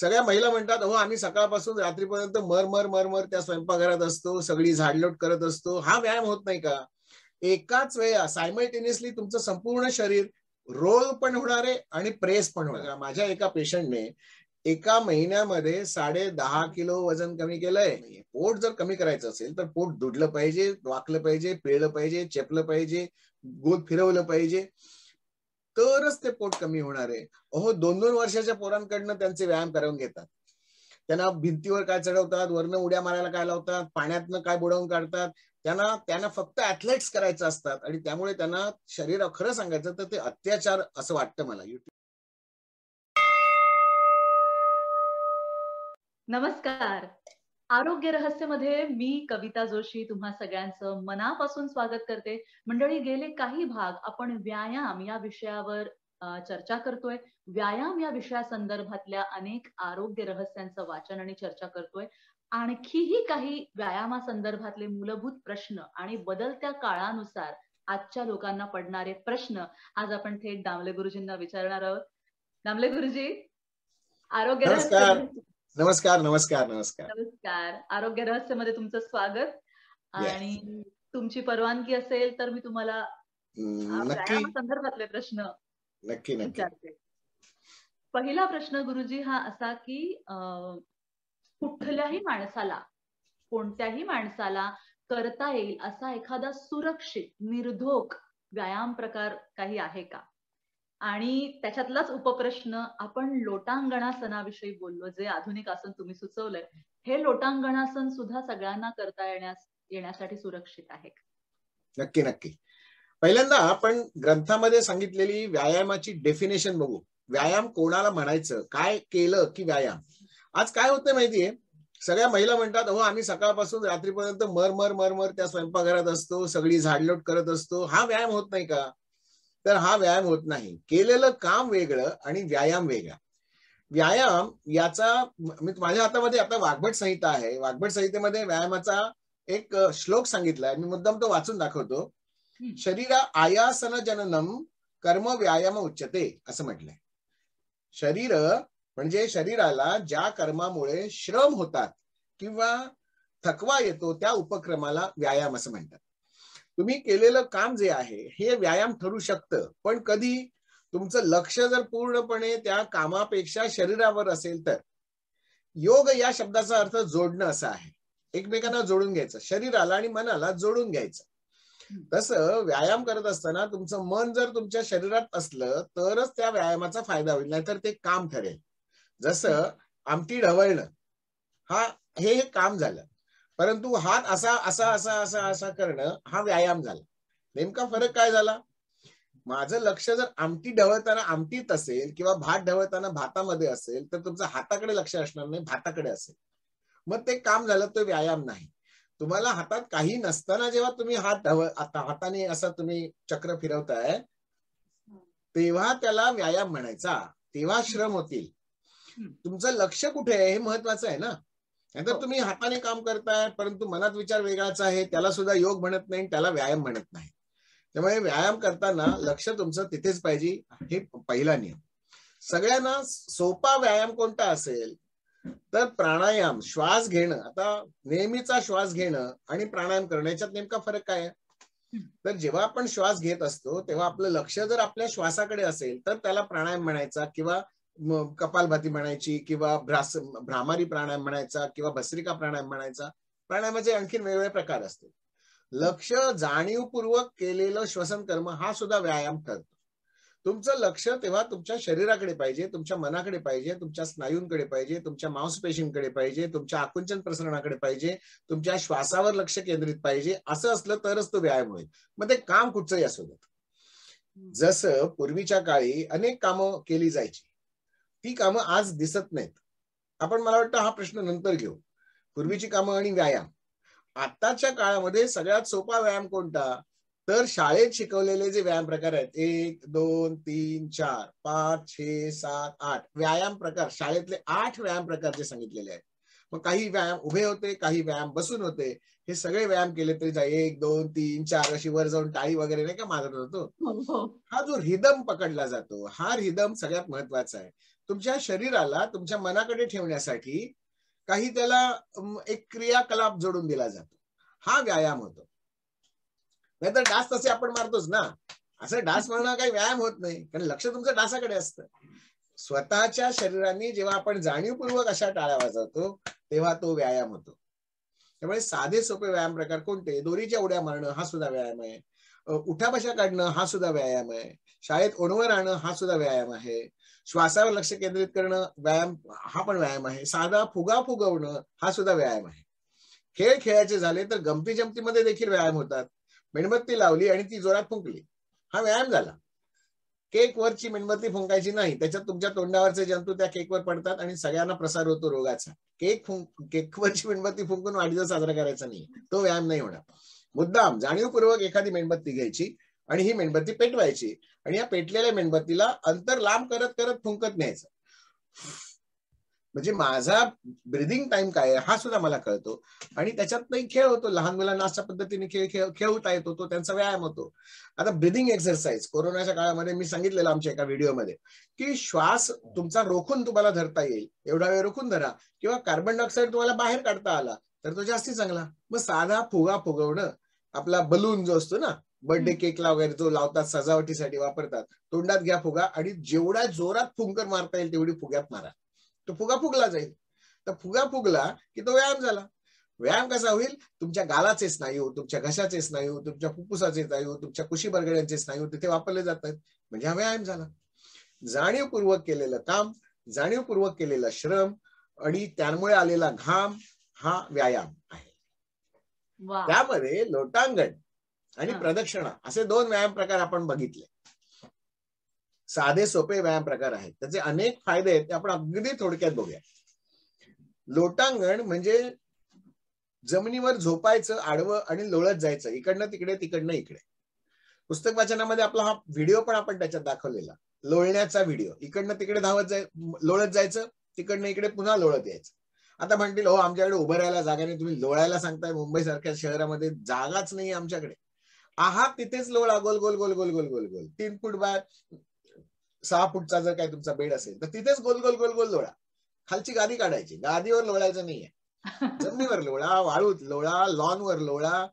सगळ्या महिला म्हणतात हो आम्ही सकाळपासून रात्रीपर्यंत मर मर मर मर त्या स्वयंपाकघरात असतो सगळी झाडलोट करत असतो हा व्यायाम होत नाही का एकाच वेळा सायमल्टेनियसली तुमचं संपूर्ण शरीर रोल पण होणार आहे आणि प्रेस पण होणार माझ्या एका पेशंटने एका महिन्यामध्ये साडे दहा किलो वजन कमी केलंय पोट जर कमी करायचं असेल तर पोट दुडलं पाहिजे वाकलं पाहिजे पिळलं पाहिजे चेपलं पाहिजे गोल फिरवलं पाहिजे तरच ते पोट कमी होणार आहे अहो दोन दोन वर्षाच्या पोरांकडनं त्यांचे व्यायाम करून घेतात त्यांना भिंतीवर काय चढवतात वरनं उड्या मारायला काय लावतात पाण्यातनं काय बुडवून काढतात त्यांना त्यांना फक्त ऍथलेट्स करायचं असतात आणि त्यामुळे त्यांना शरीर खरं सांगायचं तर ते अत्याचार असं वाटतं मला युट्यूब नमस्कार आरोग्य रहस्यमध्ये मी कविता जोशी तुम्हा सगळ्यांचं मनापासून स्वागत करते मंडळी गेले काही भाग आपण व्यायाम या विषयावर चर्चा करतोय व्यायाम या विषयासंदर्भातल्या अनेक आरोग्य रहस्यांचं वाचन आणि चर्चा करतोय आणखीही काही व्यायामासंदर्भातले मूलभूत प्रश्न आणि बदलत्या काळानुसार आजच्या लोकांना पडणारे प्रश्न आज आपण थेट दामले गुरुजींना विचारणार आहोत दामले गुरुजी आरोग्य नमस्कार नमस्कार नमस्कार नमस्कार आरोग्य रहस्यमध्ये तुमचं स्वागत आणि तुमची परवानगी असेल तर मी तुम्हाला संदर्भातले प्रश्न नक्की विचारते पहिला प्रश्न गुरुजी हा असा की कुठल्याही माणसाला कोणत्याही माणसाला करता येईल असा एखादा सुरक्षित निर्धोक व्यायाम प्रकार काही आहे का आणि त्याच्यातलाच उपप्रश्न आपण लोटांगणासनाविषयी बोललो जे आधुनिक आसन तुम्ही सुचवलंय हे लोटांगणासन सुद्धा सगळ्यांना करता येण्यास येण्यासाठी सुरक्षित आहे नक्की नक्की पहिल्यांदा आपण ग्रंथामध्ये सांगितलेली व्यायामाची डेफिनेशन बघू व्यायाम कोणाला म्हणायचं काय केलं की व्यायाम आज काय होतं माहितीये सगळ्या महिला म्हणतात हो आम्ही सकाळपासून रात्रीपर्यंत मरमर मर त्या स्वयंपाकघरात असतो सगळी झाडलोट करत असतो हा व्यायाम होत नाही का तर हा व्यायाम होत नाही केलेलं काम वेगळं आणि व्यायाम वेगळा व्यायाम याचा माझ्या हातामध्ये आता वाघभट संहिता आहे वाघभट संहितेमध्ये व्यायामाचा एक श्लोक सांगितलाय मी मुद्दाम तो वाचून दाखवतो शरीरा आयासन जननम कर्म व्यायाम उच्चते असं म्हटलंय शरीर म्हणजे शरीराला ज्या कर्मामुळे श्रम होतात किंवा थकवा येतो त्या उपक्रमाला व्यायाम असं म्हणतात तुम्ही केलेलं काम जे आहे हे व्यायाम ठरू शकतं पण कधी तुमचं लक्ष जर पूर्णपणे त्या कामापेक्षा शरीरावर असेल तर योग या शब्दाचा अर्थ जोडणं असा आहे एकमेकांना जोडून घ्यायचं शरीराला आणि मनाला जोडून घ्यायचं तसं व्यायाम करत असताना तुमचं मन जर तुमच्या शरीरात असलं तरच त्या व्यायामाचा फायदा होईल नाहीतर ते काम ठरेल जसं आमटी ढवळणं हा हे काम झालं परंतु हात असा असा असा असा असा करणं हा व्यायाम झाला नेमका फरक काय झाला माझं लक्ष जर आमटी ढवळताना आमटीत असेल किंवा भात ढवळताना भातामध्ये असेल तर तुमचं हाताकडे लक्ष असणार नाही भाताकडे असेल मग ते काम झालं तो व्यायाम नाही तुम्हाला हातात काही नसताना जेव्हा तुम्ही हात ढवळ आता हाताने असा तुम्ही चक्र फिरवताय तेव्हा त्याला व्यायाम म्हणायचा तेव्हा श्रम होतील तुमचं लक्ष कुठे आहे हे महत्वाचं आहे ना नाहीतर हो. तुम्ही हाताने काम करताय परंतु मनात विचार वेगळाच आहे त्याला सुद्धा योग म्हणत नाही त्याला व्यायाम म्हणत नाही त्यामुळे व्यायाम करताना लक्ष तुमचं तिथेच पाहिजे हे पहिला नियम सगळ्यांना सोपा व्यायाम कोणता असेल तर प्राणायाम श्वास घेणं आता नेहमीचा श्वास घेणं आणि प्राणायाम करण्याच्यात नेमका फरक काय तर जेव्हा आपण श्वास घेत असतो तेव्हा आपलं लक्ष जर आपल्या श्वासाकडे असेल तर त्याला प्राणायाम म्हणायचा किंवा कपालभाती म्हणायची किंवा भ्रास भ्रामारी प्राणायाम म्हणायचा किंवा भस्त्रिका प्राणायाम म्हणायचा प्राणायामाचे आणखीन वेगवेगळे प्रकार असतील लक्ष जाणीवपूर्वक केलेलं श्वसन कर्म हा सुद्धा व्यायाम ठरतो तुमचं लक्ष तेव्हा तुमच्या शरीराकडे पाहिजे तुमच्या मनाकडे पाहिजे तुमच्या स्नायूंकडे पाहिजे तुमच्या मांसपेशींकडे पाहिजे तुमच्या आकुंचन प्रसरणाकडे पाहिजे तुमच्या श्वासावर लक्ष केंद्रित पाहिजे असं असलं तरच तो व्यायाम होईल मग ते काम कुठचंही असू देत जसं पूर्वीच्या काळी अनेक कामं केली जायची ही कामं आज दिसत नाहीत आपण मला वाटतं हा प्रश्न नंतर घेऊ पूर्वीची कामं आणि व्यायाम आताच्या काळामध्ये सगळ्यात सोपा व्यायाम कोणता तर शाळेत शिकवलेले जे व्यायाम प्रकार आहेत एक दोन तीन चार पाच छे सात आठ व्यायाम प्रकार शाळेतले आठ व्यायाम प्रकार जे सांगितलेले आहेत मग काही व्यायाम उभे होते काही व्यायाम बसून होते हे सगळे व्यायाम केले तरी एक दोन तीन चार अशी वर जाऊन टाळी वगैरे नाही का मारत होतो हो, हो. हा जो रिदम पकडला जातो हा रिदम सगळ्यात महत्वाचा आहे तुमच्या शरीराला तुमच्या मनाकडे ठेवण्यासाठी काही त्याला एक क्रियाकलाप जोडून दिला जातो हा व्यायाम होतो नाहीतर डास तसे आपण मारतोच ना असं डास मारणं काही व्यायाम होत नाही कारण लक्ष तुमचं डासाकडे असतं स्वतःच्या शरीराने जेव्हा आपण जाणीवपूर्वक अशा टाळ्या वाजवतो तेव्हा तो व्यायाम होतो त्यामुळे साधे सोपे व्यायाम प्रकार कोणते दोरीच्या उड्या मारणं हा सुद्धा व्यायाम आहे उठापशा काढणं हा सुद्धा व्यायाम आहे शाळेत ओणवर राहणं हा सुद्धा व्यायाम आहे श्वासावर लक्ष केंद्रित करणं व्यायाम हा पण व्यायाम आहे साधा फुगा फुगवणं हा सुद्धा व्यायाम आहे खेळ खेळायचे झाले तर गमती जमतीमध्ये देखील व्यायाम होतात मेणबत्ती लावली आणि ती जोरात फुंकली हा व्यायाम झाला केकवरची मेणबत्ती फुंकायची नाही त्याच्यात तुमच्या तोंडावरचे जंतू त्या केकवर पडतात आणि सगळ्यांना प्रसार होतो रोगाचा केक फुंक केकवरची मेणबत्ती फुंकून वाढदिवस साजरा करायचा नाही तो व्यायाम नाही होणार मुद्दाम जाणीवपूर्वक एखादी मेणबत्ती घ्यायची आणि ही मेणबत्ती पेटवायची आणि या पेटलेल्या मेणबत्तीला अंतर लांब करत करत फुंकत न्यायचं म्हणजे माझा ब्रिदिंग टाइम काय आहे हा सुद्धा मला कळतो आणि नाही खेळ होतो लहान मुलांना अशा पद्धतीने खेळ खेळता येतो तो त्यांचा व्यायाम होतो आता ब्रिदिंग एक्सरसाइज कोरोनाच्या काळामध्ये मी सांगितलेलं आमच्या एका व्हिडिओमध्ये की श्वास तुमचा रोखून तुम्हाला धरता येईल एवढा वेळ रोखून धरा किंवा कार्बन डायऑक्साईड तुम्हाला बाहेर काढता आला तर तो जास्ती चांगला मग साधा फुगा फुगवणं आपला बलून जो असतो ना बर्थडे केकला वगैरे जो लावतात सजावटीसाठी वापरतात तोंडात घ्या फुगा आणि जेवढ्या जोरात फुंकर मारता येईल तेवढी फुग्यात मारा तो फुगा फुगला जाईल तर फुगा फुगला की तो व्यायाम झाला व्यायाम कसा होईल तुमच्या गालाचे स्नायू तुमच्या घशाचे स्नायू तुमच्या फुप्फुसाचे स्नायू तुमच्या कुशी बरगड्यांचे स्नायू तिथे वापरले जातात म्हणजे हा व्यायाम झाला जाणीवपूर्वक केलेलं काम जाणीवपूर्वक केलेला श्रम आणि त्यामुळे आलेला घाम हा व्यायाम आहे त्यामध्ये लोटांगण आणि प्रदक्षिणा असे दोन व्यायाम प्रकार आपण बघितले साधे सोपे व्यायाम प्रकार आहेत त्याचे अनेक फायदे आहेत ते आपण अगदी थोडक्यात बघूया लोटांगण म्हणजे जमिनीवर झोपायचं आडवं आणि लोळत जायचं इकडनं तिकडे तिकडनं इकडे पुस्तक वाचनामध्ये आपला हा व्हिडिओ पण आपण त्याच्यात दाखवलेला लोळण्याचा व्हिडिओ इकडनं तिकडे धावत जाय लोळत जायचं तिकडनं इकडे पुन्हा लोळत यायचं आता म्हणतील हो आमच्याकडे उभं राहायला जागा नाही तुम्ही लोळायला सांगताय मुंबई सारख्या शहरामध्ये जागाच नाही आमच्याकडे आहात तिथेच लोळा गोल गोल गोल गोल गोल गोल गोल तीन फूट बाय सहा फुटचा जर काही तुमचा बेड असेल तर तिथेच गोल गोल गोल गोल लोळा खालची गादी काढायची गादीवर लोळायचं नाहीये जमिनीवर लोळा वाळूत लोळा लॉनवर लोळा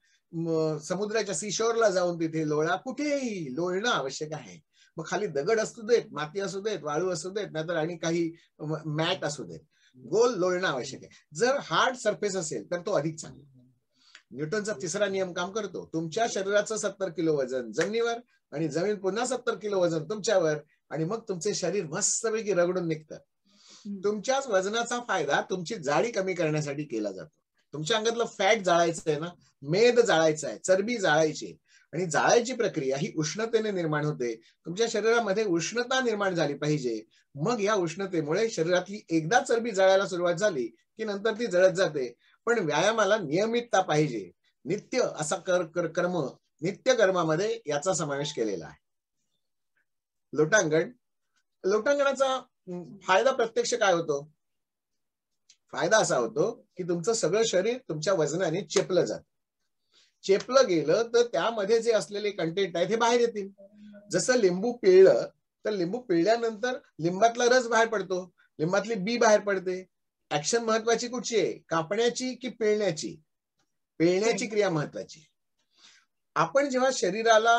समुद्राच्या सीशोरला जाऊन तिथे लोळा कुठेही लोळणं आवश्यक आहे मग खाली दगड असू देत माती असू देत वाळू असू देत नाहीतर आणि काही मॅट असू देत गोल लोळणं आवश्यक आहे जर हार्ड सरफेस असेल तर तो अधिक चांगला न्यूटनचा तिसरा नियम काम करतो तुमच्या शरीराचं सत्तर किलो वजन जमिनीवर आणि जमीन पुन्हा सत्तर किलो वजन तुमच्यावर आणि मग तुमचे शरीर मस्तपैकी रगडून निघतं तुमच्याच वजनाचा फायदा तुमची जाळी कमी करण्यासाठी केला जातो तुमच्या अंगातलं फॅट जाळायचं आहे ना मेद जाळायचं आहे चरबी जाळायची आणि जाळायची प्रक्रिया ही उष्णतेने निर्माण होते तुमच्या शरीरामध्ये उष्णता निर्माण झाली पाहिजे मग या उष्णतेमुळे शरीरातली एकदा चरबी जाळायला सुरुवात झाली की नंतर ती जळत जाते पण व्यायामाला नियमितता पाहिजे नित्य असा कर कर्म नित्य कर्मामध्ये याचा समावेश केलेला आहे लोटांगण लोटांगणाचा फायदा प्रत्यक्ष काय होतो फायदा असा होतो की तुमचं सगळं शरीर तुमच्या वजनाने चेपलं जात चेपलं गेलं तर त्यामध्ये जे असलेले कंटेंट आहे ते बाहेर येतील जसं लिंबू पिळलं तर लिंबू पिळल्यानंतर लिंबातला रस बाहेर पडतो लिंबातली बी बाहेर पडते ऍक्शन महत्वाची कुठची आहे कापण्याची की पिळण्याची पिळण्याची क्रिया महत्वाची आपण जेव्हा शरीराला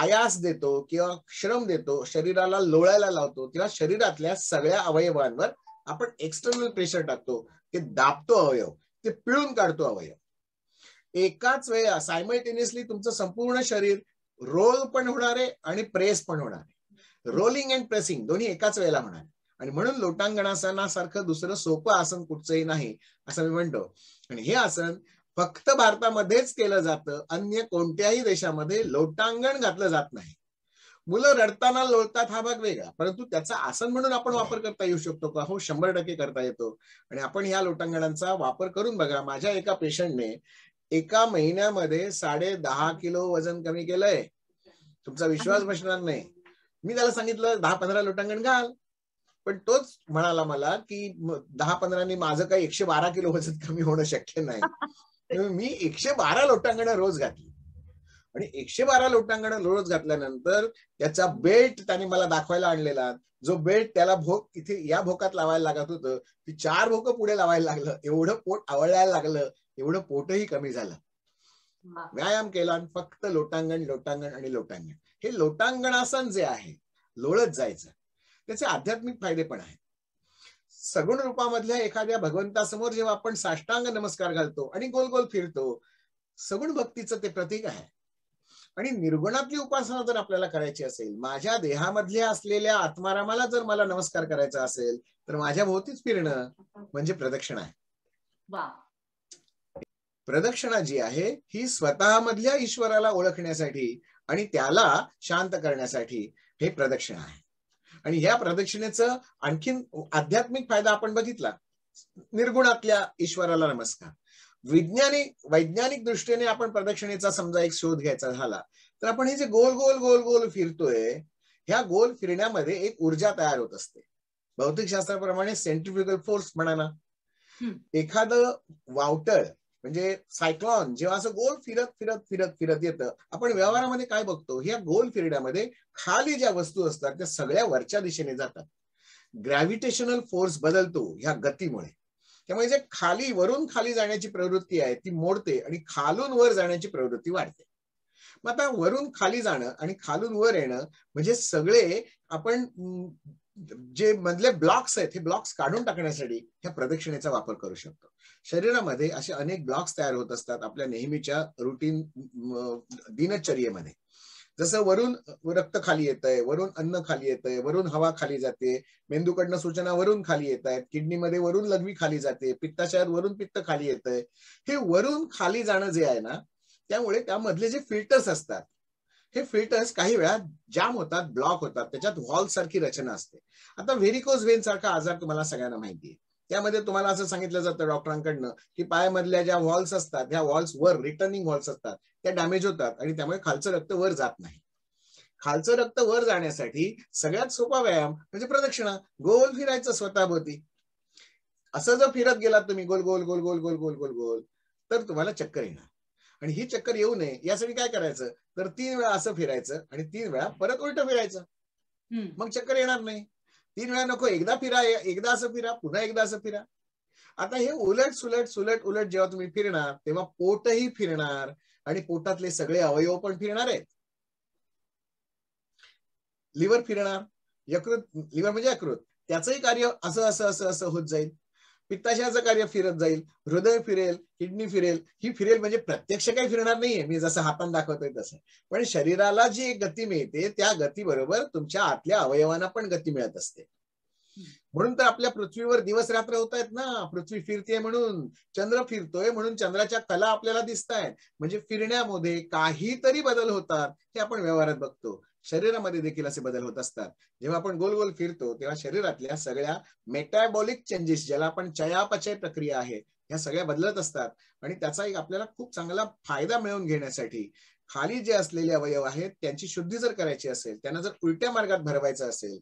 आयास देतो किंवा श्रम देतो शरीराला लोळायला लावतो तेव्हा शरीरातल्या सगळ्या अवयवांवर आपण एक्सटर्नल प्रेशर टाकतो ते दाबतो अवयव ते पिळून काढतो अवयव एकाच वेळा सायमल्टेनियसली तुमचं संपूर्ण शरीर रोल पण होणार आहे आणि प्रेस पण होणार आहे रोलिंग अँड प्रेसिंग दोन्ही एकाच वेळेला होणार आहे आणि म्हणून लोटांगणासनासारखं दुसरं सोपं आसन कुठचंही नाही असं मी म्हणतो आणि हे आसन फक्त भारतामध्येच केलं जातं अन्य कोणत्याही देशामध्ये लोटांगण घातलं जात नाही मुलं रडताना लोळतात हा भाग वेगळा परंतु त्याचा आसन म्हणून आपण वापर करता येऊ शकतो का हो शंभर टक्के करता येतो आणि आपण ह्या लोटांगणांचा वापर करून बघा माझ्या एका पेशंटने एका महिन्यामध्ये साडे दहा किलो वजन कमी केलंय तुमचा विश्वास बसणार नाही मी त्याला सांगितलं दहा पंधरा लोटांगण घाल पण तोच म्हणाला मला की दहा पंधरानी माझं काही एकशे बारा किलो वजन कमी होणं शक्य नाही मी एकशे बारा लोटांगणं रोज घातली आणि एकशे बारा लोटांगणं रोज घातल्यानंतर त्याचा बेल्ट त्याने मला दाखवायला आणलेला जो बेल्ट त्याला भोक इथे या भोकात लावायला लागत होतं ती चार भोक पुढे लावायला लागलं एवढं पोट आवळायला लागलं एवढं पोटही कमी झालं व्यायाम केला फक्त लोटांगण लोटांगण आणि लोटांगण हे लोटांगणासन जे आहे लोळत जायचं त्याचे आध्यात्मिक फायदे पण आहेत सगुण रूपामधल्या एखाद्या भगवंतासमोर जेव्हा आपण साष्टांग नमस्कार घालतो आणि गोल गोल फिरतो सगुण भक्तीचं ते प्रतीक आहे आणि निर्गुणातली उपासना जर आपल्याला करायची असेल माझ्या देहामधल्या असलेल्या आत्मारामाला जर मला नमस्कार करायचा असेल तर माझ्या भोवतीच फिरणं म्हणजे प्रदक्षिणा आहे प्रदक्षिणा जी आहे ही स्वतःमधल्या ईश्वराला ओळखण्यासाठी आणि त्याला शांत करण्यासाठी हे प्रदक्षिणा आहे आणि ह्या प्रदक्षिणेचं आणखीन आध्यात्मिक फायदा आपण बघितला निर्गुणातल्या ईश्वराला नमस्कार वैज्ञानिक वैज्ञानिक दृष्टीने आपण प्रदक्षिणेचा समजा एक शोध घ्यायचा झाला तर आपण हे जे गोल गोल गोल गोल फिरतोय ह्या गोल फिरण्यामध्ये एक ऊर्जा तयार होत असते भौतिकशास्त्राप्रमाणे सेंट्रिफ्युगल फोर्स म्हणा ना एखादं वावटळ म्हणजे सायक्लॉन जेव्हा असं गोल फिरत फिरत फिरत फिरत येतं आपण व्यवहारामध्ये काय बघतो ह्या गोल फिरण्यामध्ये खाली ज्या वस्तू असतात त्या सगळ्या वरच्या दिशेने जातात ग्रॅव्हिटेशनल फोर्स बदलतो ह्या गतीमुळे त्यामुळे जे खाली वरून खाली जाण्याची प्रवृत्ती आहे ती मोडते आणि खालून वर जाण्याची प्रवृत्ती वाढते मग आता वरून खाली जाणं आणि खालून वर येणं म्हणजे सगळे आपण जे मधले ब्लॉक्स आहेत हे ब्लॉक्स काढून टाकण्यासाठी ह्या प्रदक्षिणेचा वापर करू शकतो शरीरामध्ये असे अनेक ब्लॉक्स तयार होत असतात आपल्या नेहमीच्या रुटीन दिनचर्येमध्ये जसं वरून रक्त खाली येत आहे वरून अन्न खाली येत आहे वरून हवा खाली जाते मेंदूकडनं सूचना वरून खाली येत आहेत किडनीमध्ये वरून लघवी खाली जाते पित्ताशयात वरून पित्त खाली येत आहे हे वरून खाली जाणं जे आहे ना त्यामुळे त्यामधले जे फिल्टर्स असतात हे फिल्टर्स काही वेळा जाम होतात ब्लॉक होतात त्याच्यात व्हॉल सारखी रचना असते आता व्हेरिकोज वेन सारखा आजार तुम्हाला सगळ्यांना माहिती आहे त्यामध्ये तुम्हाला असं सांगितलं जातं डॉक्टरांकडनं की पायामधल्या ज्या व्हॉल्स असतात ह्या व्हॉल्स वर रिटर्निंग व्हॉल्स असतात त्या डॅमेज होतात आणि त्यामुळे खालचं रक्त वर जात नाही खालचं रक्त वर जाण्यासाठी सगळ्यात सोपा व्यायाम म्हणजे प्रदक्षिणा गोल फिरायचं स्वतःभोवती असं जर फिरत गेलात तुम्ही गोल गोल गोल गोल गोल गोल गोल गोल तर तुम्हाला चक्कर येणार आणि ही चक्कर येऊ नये यासाठी काय करायचं तर तीन वेळा असं फिरायचं आणि तीन वेळा परत उलट फिरायचं मग चक्कर येणार नाही तीन वेळा नको एकदा फिरा एकदा असं फिरा पुन्हा एकदा असं फिरा आता हे उलट सुलट सुलट उलट जेव्हा तुम्ही फिरणार तेव्हा पोटही फिरणार आणि पोटातले सगळे अवयव पण फिरणार आहेत लिव्हर फिरणार यकृत लिव्हर म्हणजे यकृत त्याचंही कार्य असं असं असं असं होत जाईल पित्ताशयाचं कार्य फिरत जाईल हृदय फिरेल किडनी फिरेल ही फिरेल म्हणजे प्रत्यक्ष काही फिरणार नाहीये मी जसं हातान दाखवतोय तसं पण शरीराला जी गती मिळते त्या गतीबरोबर तुमच्या आतल्या अवयवांना पण गती मिळत असते म्हणून तर आपल्या पृथ्वीवर दिवस रात्र होत आहेत ना पृथ्वी फिरतेय म्हणून चंद्र फिरतोय म्हणून चंद्राच्या कला आपल्याला दिसत आहेत म्हणजे फिरण्यामध्ये काहीतरी बदल होतात हे आपण व्यवहारात बघतो शरीरामध्ये देखील असे बदल होत असतात जेव्हा आपण गोल गोल फिरतो तेव्हा शरीरातल्या सगळ्या मेटाबॉलिक चेंजेस ज्याला आपण चयापचय प्रक्रिया आहे ह्या सगळ्या बदलत असतात आणि त्याचा एक आपल्याला खूप चांगला फायदा मिळवून घेण्यासाठी खाली जे असलेले अवयव आहेत त्यांची शुद्धी जर करायची असेल त्यांना जर उलट्या मार्गात भरवायचं असेल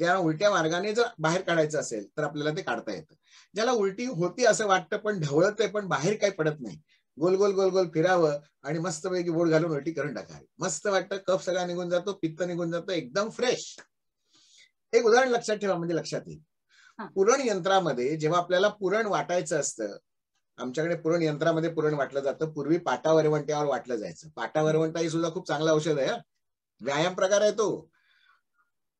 त्या उलट्या मार्गाने जर बाहेर काढायचं असेल तर आपल्याला ते काढता येतं ज्याला उलटी होती असं वाटतं पण ढवळत पण बाहेर काही पडत नाही गोल गोल गोल गोल फिरावं आणि मस्तपैकी बोट घालून उलटी करून टाकावी मस्त वाटतं कफ सगळा निघून जातो पित्त निघून जातो एकदम फ्रेश एक उदाहरण लक्षात ठेवा म्हणजे लक्षात येईल पुरण यंत्रामध्ये जेव्हा आपल्याला पुरण वाटायचं असतं आमच्याकडे पुरण यंत्रामध्ये पुरण वाटलं जातं पूर्वी पाटा वरवंट्यावर वाटलं जायचं पाटा ही सुद्धा खूप चांगलं औषध आहे व्यायाम प्रकार आहे तो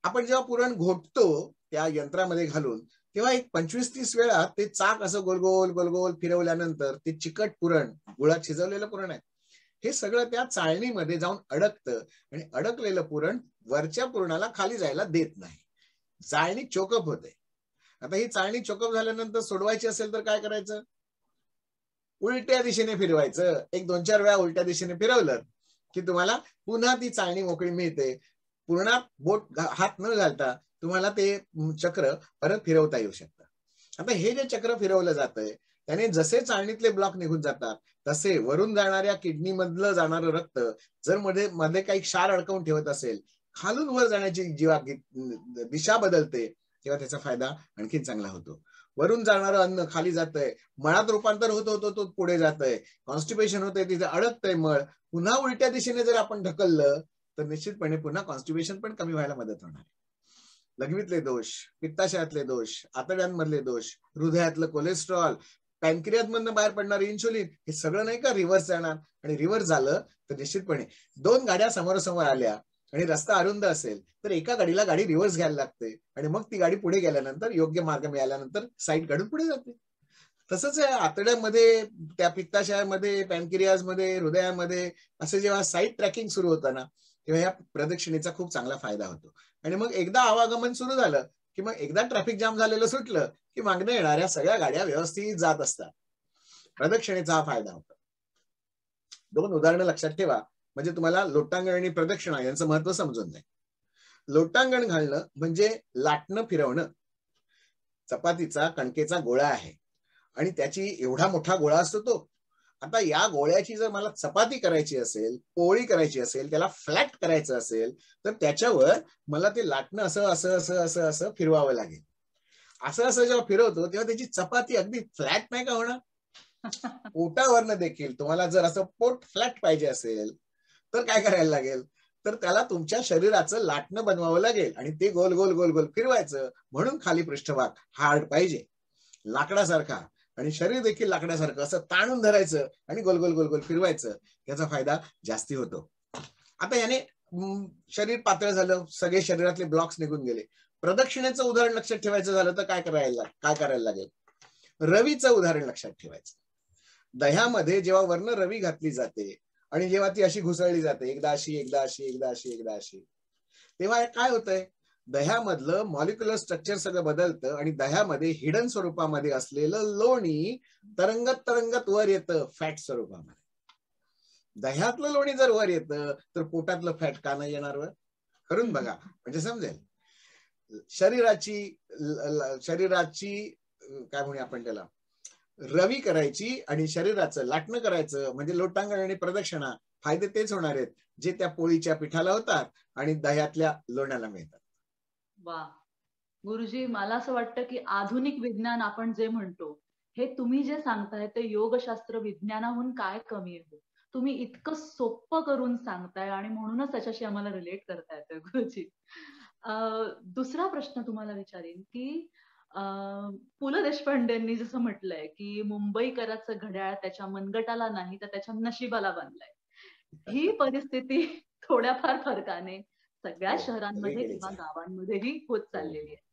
आपण जेव्हा पुरण घोटतो त्या यंत्रामध्ये घालून तेव्हा एक पंचवीस तीस वेळा ते चाक असं गोलगोल गोलगोल फिरवल्यानंतर ते चिकट पुरण गुळात शिजवलेलं पुरण आहे हे सगळं त्या चाळणीमध्ये जाऊन अडकतं आणि अडकलेलं पुरण वरच्या पुरणाला खाली जायला देत नाही चाळणी चोकअप होते आता ही चाळणी चोकअप झाल्यानंतर सोडवायची असेल तर काय करायचं उलट्या दिशेने फिरवायचं एक दोन चार वेळा उलट्या दिशेने फिरवलं की तुम्हाला पुन्हा ती चाळणी मोकळी मिळते पूर्णात बोट हात न घालता तुम्हाला ते चक्र परत फिरवता येऊ शकतं आता हे जे चक्र फिरवलं जातंय त्याने जसे चाळणीतले ब्लॉक निघून जातात तसे वरून जाणाऱ्या किडनी मधलं जाणारं रक्त जर मध्ये मध्ये काही क्षार अडकवून ठेवत असेल खालून वर जाण्याची जीवा दिशा बदलते तेव्हा त्याचा फायदा आणखी चांगला होतो वरून जाणारं अन्न खाली जातंय मळात रूपांतर होत होतो तो पुढे जातंय कॉन्स्टिपेशन होतंय तिथे अडकतंय मळ पुन्हा उलट्या दिशेने जर आपण ढकललं तर निश्चितपणे पुन्हा कॉन्स्टिपेशन पण कमी व्हायला मदत होणार आहे लघवीतले दोष पित्ताशयातले दोष आतड्यांमधले दोष हृदयातलं कोलेस्ट्रॉल मधनं बाहेर पडणार इन्सुलिन हे सगळं नाही का रिव्हर्स जाणार आणि रिव्हर्स झालं तर निश्चितपणे दोन गाड्या समोरासमोर आल्या आणि रस्ता अरुंद असेल तर एका गाडीला गाडी रिव्हर्स घ्यायला लागते आणि मग ती गाडी पुढे गेल्यानंतर योग्य मार्ग मिळाल्यानंतर साईड काढून पुढे जाते तसंच आतड्यामध्ये त्या पित्ताशयामध्ये पॅनकिरियाजमध्ये हृदयामध्ये असं जेव्हा साईड ट्रॅकिंग सुरू होतं ना तेव्हा या प्रदक्षिणेचा खूप चांगला फायदा होतो आणि मग एकदा आवागमन सुरू झालं की मग एकदा ट्रॅफिक जाम झालेलं सुटलं की मागणं येणाऱ्या सगळ्या गाड्या व्यवस्थित जात असतात प्रदक्षिणेचा फायदा होतो दोन उदाहरणं लक्षात ठेवा म्हणजे तुम्हाला लोटांगण आणि प्रदक्षिणा यांचं महत्व समजून जाईल लोटांगण घालणं म्हणजे लाटणं फिरवणं चपातीचा कणकेचा गोळा आहे आणि त्याची एवढा मोठा गोळा असतो तो आता या गोळ्याची जर मला चपाती करायची असेल पोळी करायची असेल त्याला फ्लॅट करायचं असेल तर त्याच्यावर मला ते लाटणं असं असं असं असं असं फिरवावं लागेल असं असं जेव्हा फिरवतो तेव्हा त्याची चपाती अगदी फ्लॅट नाही का होणार पोटावरनं देखील तुम्हाला जर असं पोट फ्लॅट पाहिजे असेल तर काय करायला लागेल तर त्याला तुमच्या शरीराचं लाटणं बनवावं लागेल आणि ते गोल गोल गोल गोल फिरवायचं म्हणून खाली पृष्ठभाग हार्ड पाहिजे लाकडासारखा आणि शरीर देखील लाकडासारखं असं ताणून धरायचं आणि गोलगोल गोलगोल फिरवायचं याचा फायदा जास्ती होतो आता याने शरीर पातळ झालं सगळे शरीरातले ब्लॉक्स निघून गेले प्रदक्षिणेचं उदाहरण लक्षात ठेवायचं झालं तर काय करायला काय करायला लागेल रवीचं उदाहरण लक्षात ठेवायचं दह्यामध्ये जेव्हा वर्ण रवी घातली जाते आणि जेव्हा ती अशी घुसळली जाते एकदा अशी एकदा अशी एकदा अशी एकदा अशी तेव्हा काय होतंय दह्यामधलं मॉलिक्युलर स्ट्रक्चर सगळं बदलतं आणि दह्यामध्ये हिडन स्वरूपामध्ये असलेलं लोणी तरंगत तरंगत वर येतं फॅट स्वरूपामध्ये दह्यातलं लोणी जर वर येतं तर पोटातलं फॅट का नाही येणार वर करून बघा म्हणजे समजेल शरीराची शरीराची काय म्हणूया आपण त्याला रवी करायची आणि शरीराचं लाटणं करायचं म्हणजे लोटांगण आणि प्रदक्षिणा फायदे तेच होणार आहेत जे त्या पोळीच्या पिठाला होतात आणि दह्यातल्या लोण्याला मिळतात वा गुरुजी मला असं वाटतं की आधुनिक विज्ञान आपण जे म्हणतो हे तुम्ही जे सांगताय ते योगशास्त्र विज्ञानाहून काय कमी आहे तुम्ही इतकं सोपं करून सांगताय आणि म्हणूनच त्याच्याशी आम्हाला रिलेट करता येतोय गुरुजी दुसरा प्रश्न तुम्हाला विचारेन की पु ल देशपांडेंनी जसं म्हटलंय की मुंबईकराचं घड्याळ त्याच्या मनगटाला नाही तर त्याच्या नशिबाला बांधलाय ही परिस्थिती थोड्याफार फरकाने सगळ्या हो, शहरांमध्ये किंवा गावांमध्येही होत हो. चाललेली आहे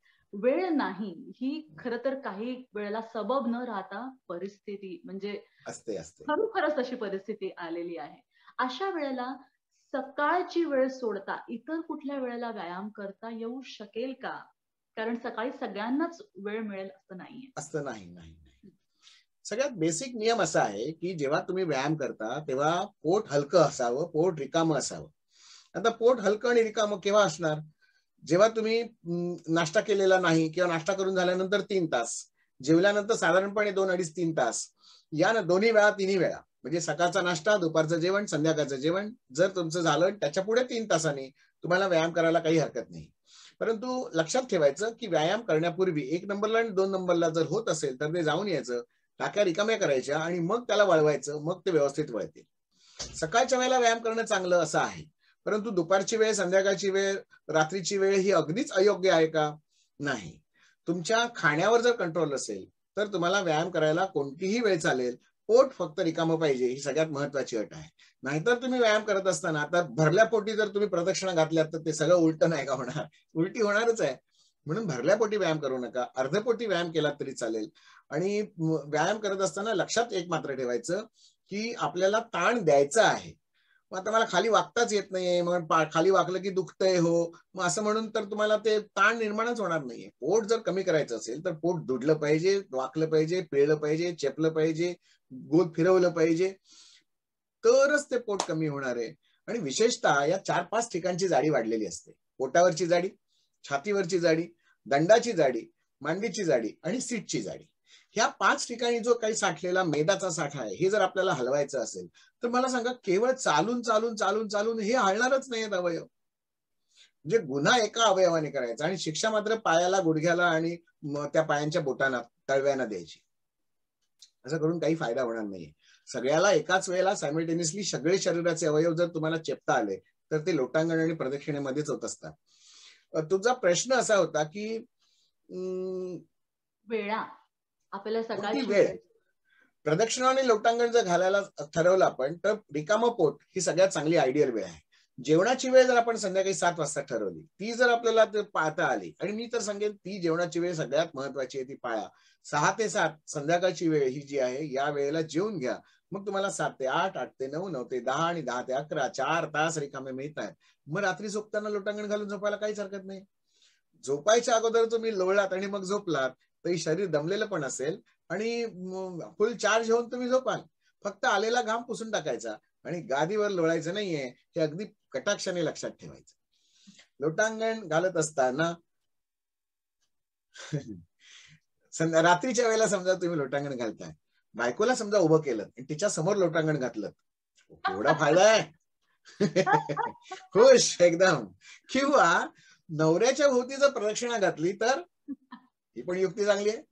वेळ नाही ही खर तर काही वेळेला सबब न राहता परिस्थिती म्हणजे खरोखरच अशी परिस्थिती आलेली आहे अशा वेळेला सकाळची वेळ सोडता इतर कुठल्या वेळेला व्यायाम करता येऊ शकेल का कारण सकाळी सगळ्यांनाच वेळ मिळेल असं नाहीये असं नाही नाही सगळ्यात बेसिक नियम असा आहे की जेव्हा तुम्ही व्यायाम करता तेव्हा पोट हलकं असावं पोट रिकामं असावं आता पोट हलकं आणि रिकामं केव्हा असणार जेव्हा तुम्ही नाश्ता केलेला नाही किंवा नाश्ता करून झाल्यानंतर तीन तास जेवल्यानंतर साधारणपणे दोन अडीच तीन तास या ना दोन्ही वेळा तिन्ही वेळा म्हणजे सकाळचा नाश्ता दुपारचं जेवण संध्याकाळचं जेवण जर तुमचं झालं त्याच्या पुढे तीन तासांनी तुम्हाला व्यायाम करायला काही हरकत नाही परंतु लक्षात ठेवायचं की व्यायाम करण्यापूर्वी एक नंबरला आणि दोन नंबरला जर होत असेल तर ते जाऊन यायचं टाक्या रिकाम्या करायच्या आणि मग त्याला वळवायचं मग ते व्यवस्थित वळते सकाळच्या वेळेला व्यायाम करणं चांगलं असं आहे परंतु दुपारची वेळ संध्याकाळची वेळ रात्रीची वेळ ही अगदीच अयोग्य आहे का नाही तुमच्या खाण्यावर जर कंट्रोल असेल तर तुम्हाला व्यायाम करायला कोणतीही वेळ चालेल पोट फक्त रिकामं पाहिजे ही सगळ्यात महत्वाची अट आहे नाहीतर तुम्ही व्यायाम करत असताना आता भरल्या पोटी जर तुम्ही प्रदक्षिणा घातल्यात तर ते सगळं उलट नाही का होणार उलटी होणारच आहे म्हणून भरल्या पोटी व्यायाम करू नका अर्धपोटी व्यायाम केला तरी चालेल आणि व्यायाम करत असताना लक्षात एक मात्र ठेवायचं की आपल्याला ताण द्यायचा आहे मग आता मला खाली वागताच येत नाही मग खाली वाकलं की दुखतंय हो मग असं म्हणून तर तुम्हाला ते ताण निर्माणच होणार नाहीये पोट जर कमी करायचं असेल तर पोट दुडलं पाहिजे वाकलं पाहिजे पिळलं पाहिजे चेपलं पाहिजे गोल फिरवलं पाहिजे तरच ते पोट कमी होणार आहे आणि विशेषतः या चार पाच ठिकाणची जाडी वाढलेली असते पोटावरची जाडी छातीवरची जाडी दंडाची जाडी मांडीची जाडी आणि सीटची जाडी ह्या पाच ठिकाणी जो काही साठलेला मेदाचा साठा आहे हे जर आपल्याला हलवायचं असेल तर मला सांगा केवळ चालून चालून चालून चालून हे हळणारच नाहीत अवयव म्हणजे गुन्हा एका अवयवाने करायचा आणि शिक्षा मात्र पायाला गुडघ्याला आणि त्या पायांच्या बोटांना तळव्यांना द्यायची असं करून काही फायदा होणार नाही सगळ्याला एकाच वेळेला सायमल्टेनियसली सगळे शरीराचे अवयव जर तुम्हाला चेपता आले तर ते लोटांगण आणि प्रदक्षिणेमध्येच होत असतात तुझा प्रश्न असा होता की वेळा आपल्याला सगळ्या वेळ प्रदक्षिणाने लोटांगण जर घालायला ठरवलं आपण तर रिकामं पोट ही सगळ्यात चांगली आयडियल वेळ आहे जेवणाची वेळ जर आपण संध्याकाळी सात वाजता ठरवली ती जर आपल्याला पाहता आली आणि मी तर सांगेन ती जेवणाची वेळ सगळ्यात महत्वाची आहे ती पाळा सहा ते सात संध्याकाळची वेळ ही जी आहे या वेळेला जेवून घ्या मग तुम्हाला सात ते आठ आठ ते नऊ नऊ ते दहा आणि दहा ते अकरा चार तास रिकामे मिळत आहेत मग रात्री झोपताना लोटांगण घालून झोपायला काहीच हरकत नाही झोपायच्या अगोदर तुम्ही लोळलात आणि मग झोपलात तरी शरीर दमलेलं पण असेल आणि फुल चार्ज होऊन तुम्ही झोपाल फक्त आलेला घाम पुसून टाकायचा आणि गादीवर लोळायचं नाहीये हे अगदी कटाक्षाने लक्षात ठेवायचं लोटांगण घालत असताना रात्रीच्या वेळेला समजा तुम्ही लोटांगण घालताय बायकोला समजा उभं केलं आणि तिच्या समोर लोटांगण घातलं एवढा फायदा आहे खुश एकदम किंवा नवऱ्याच्या भोवती जर प्रदक्षिणा घातली तर ही पण युक्ती चांगली आहे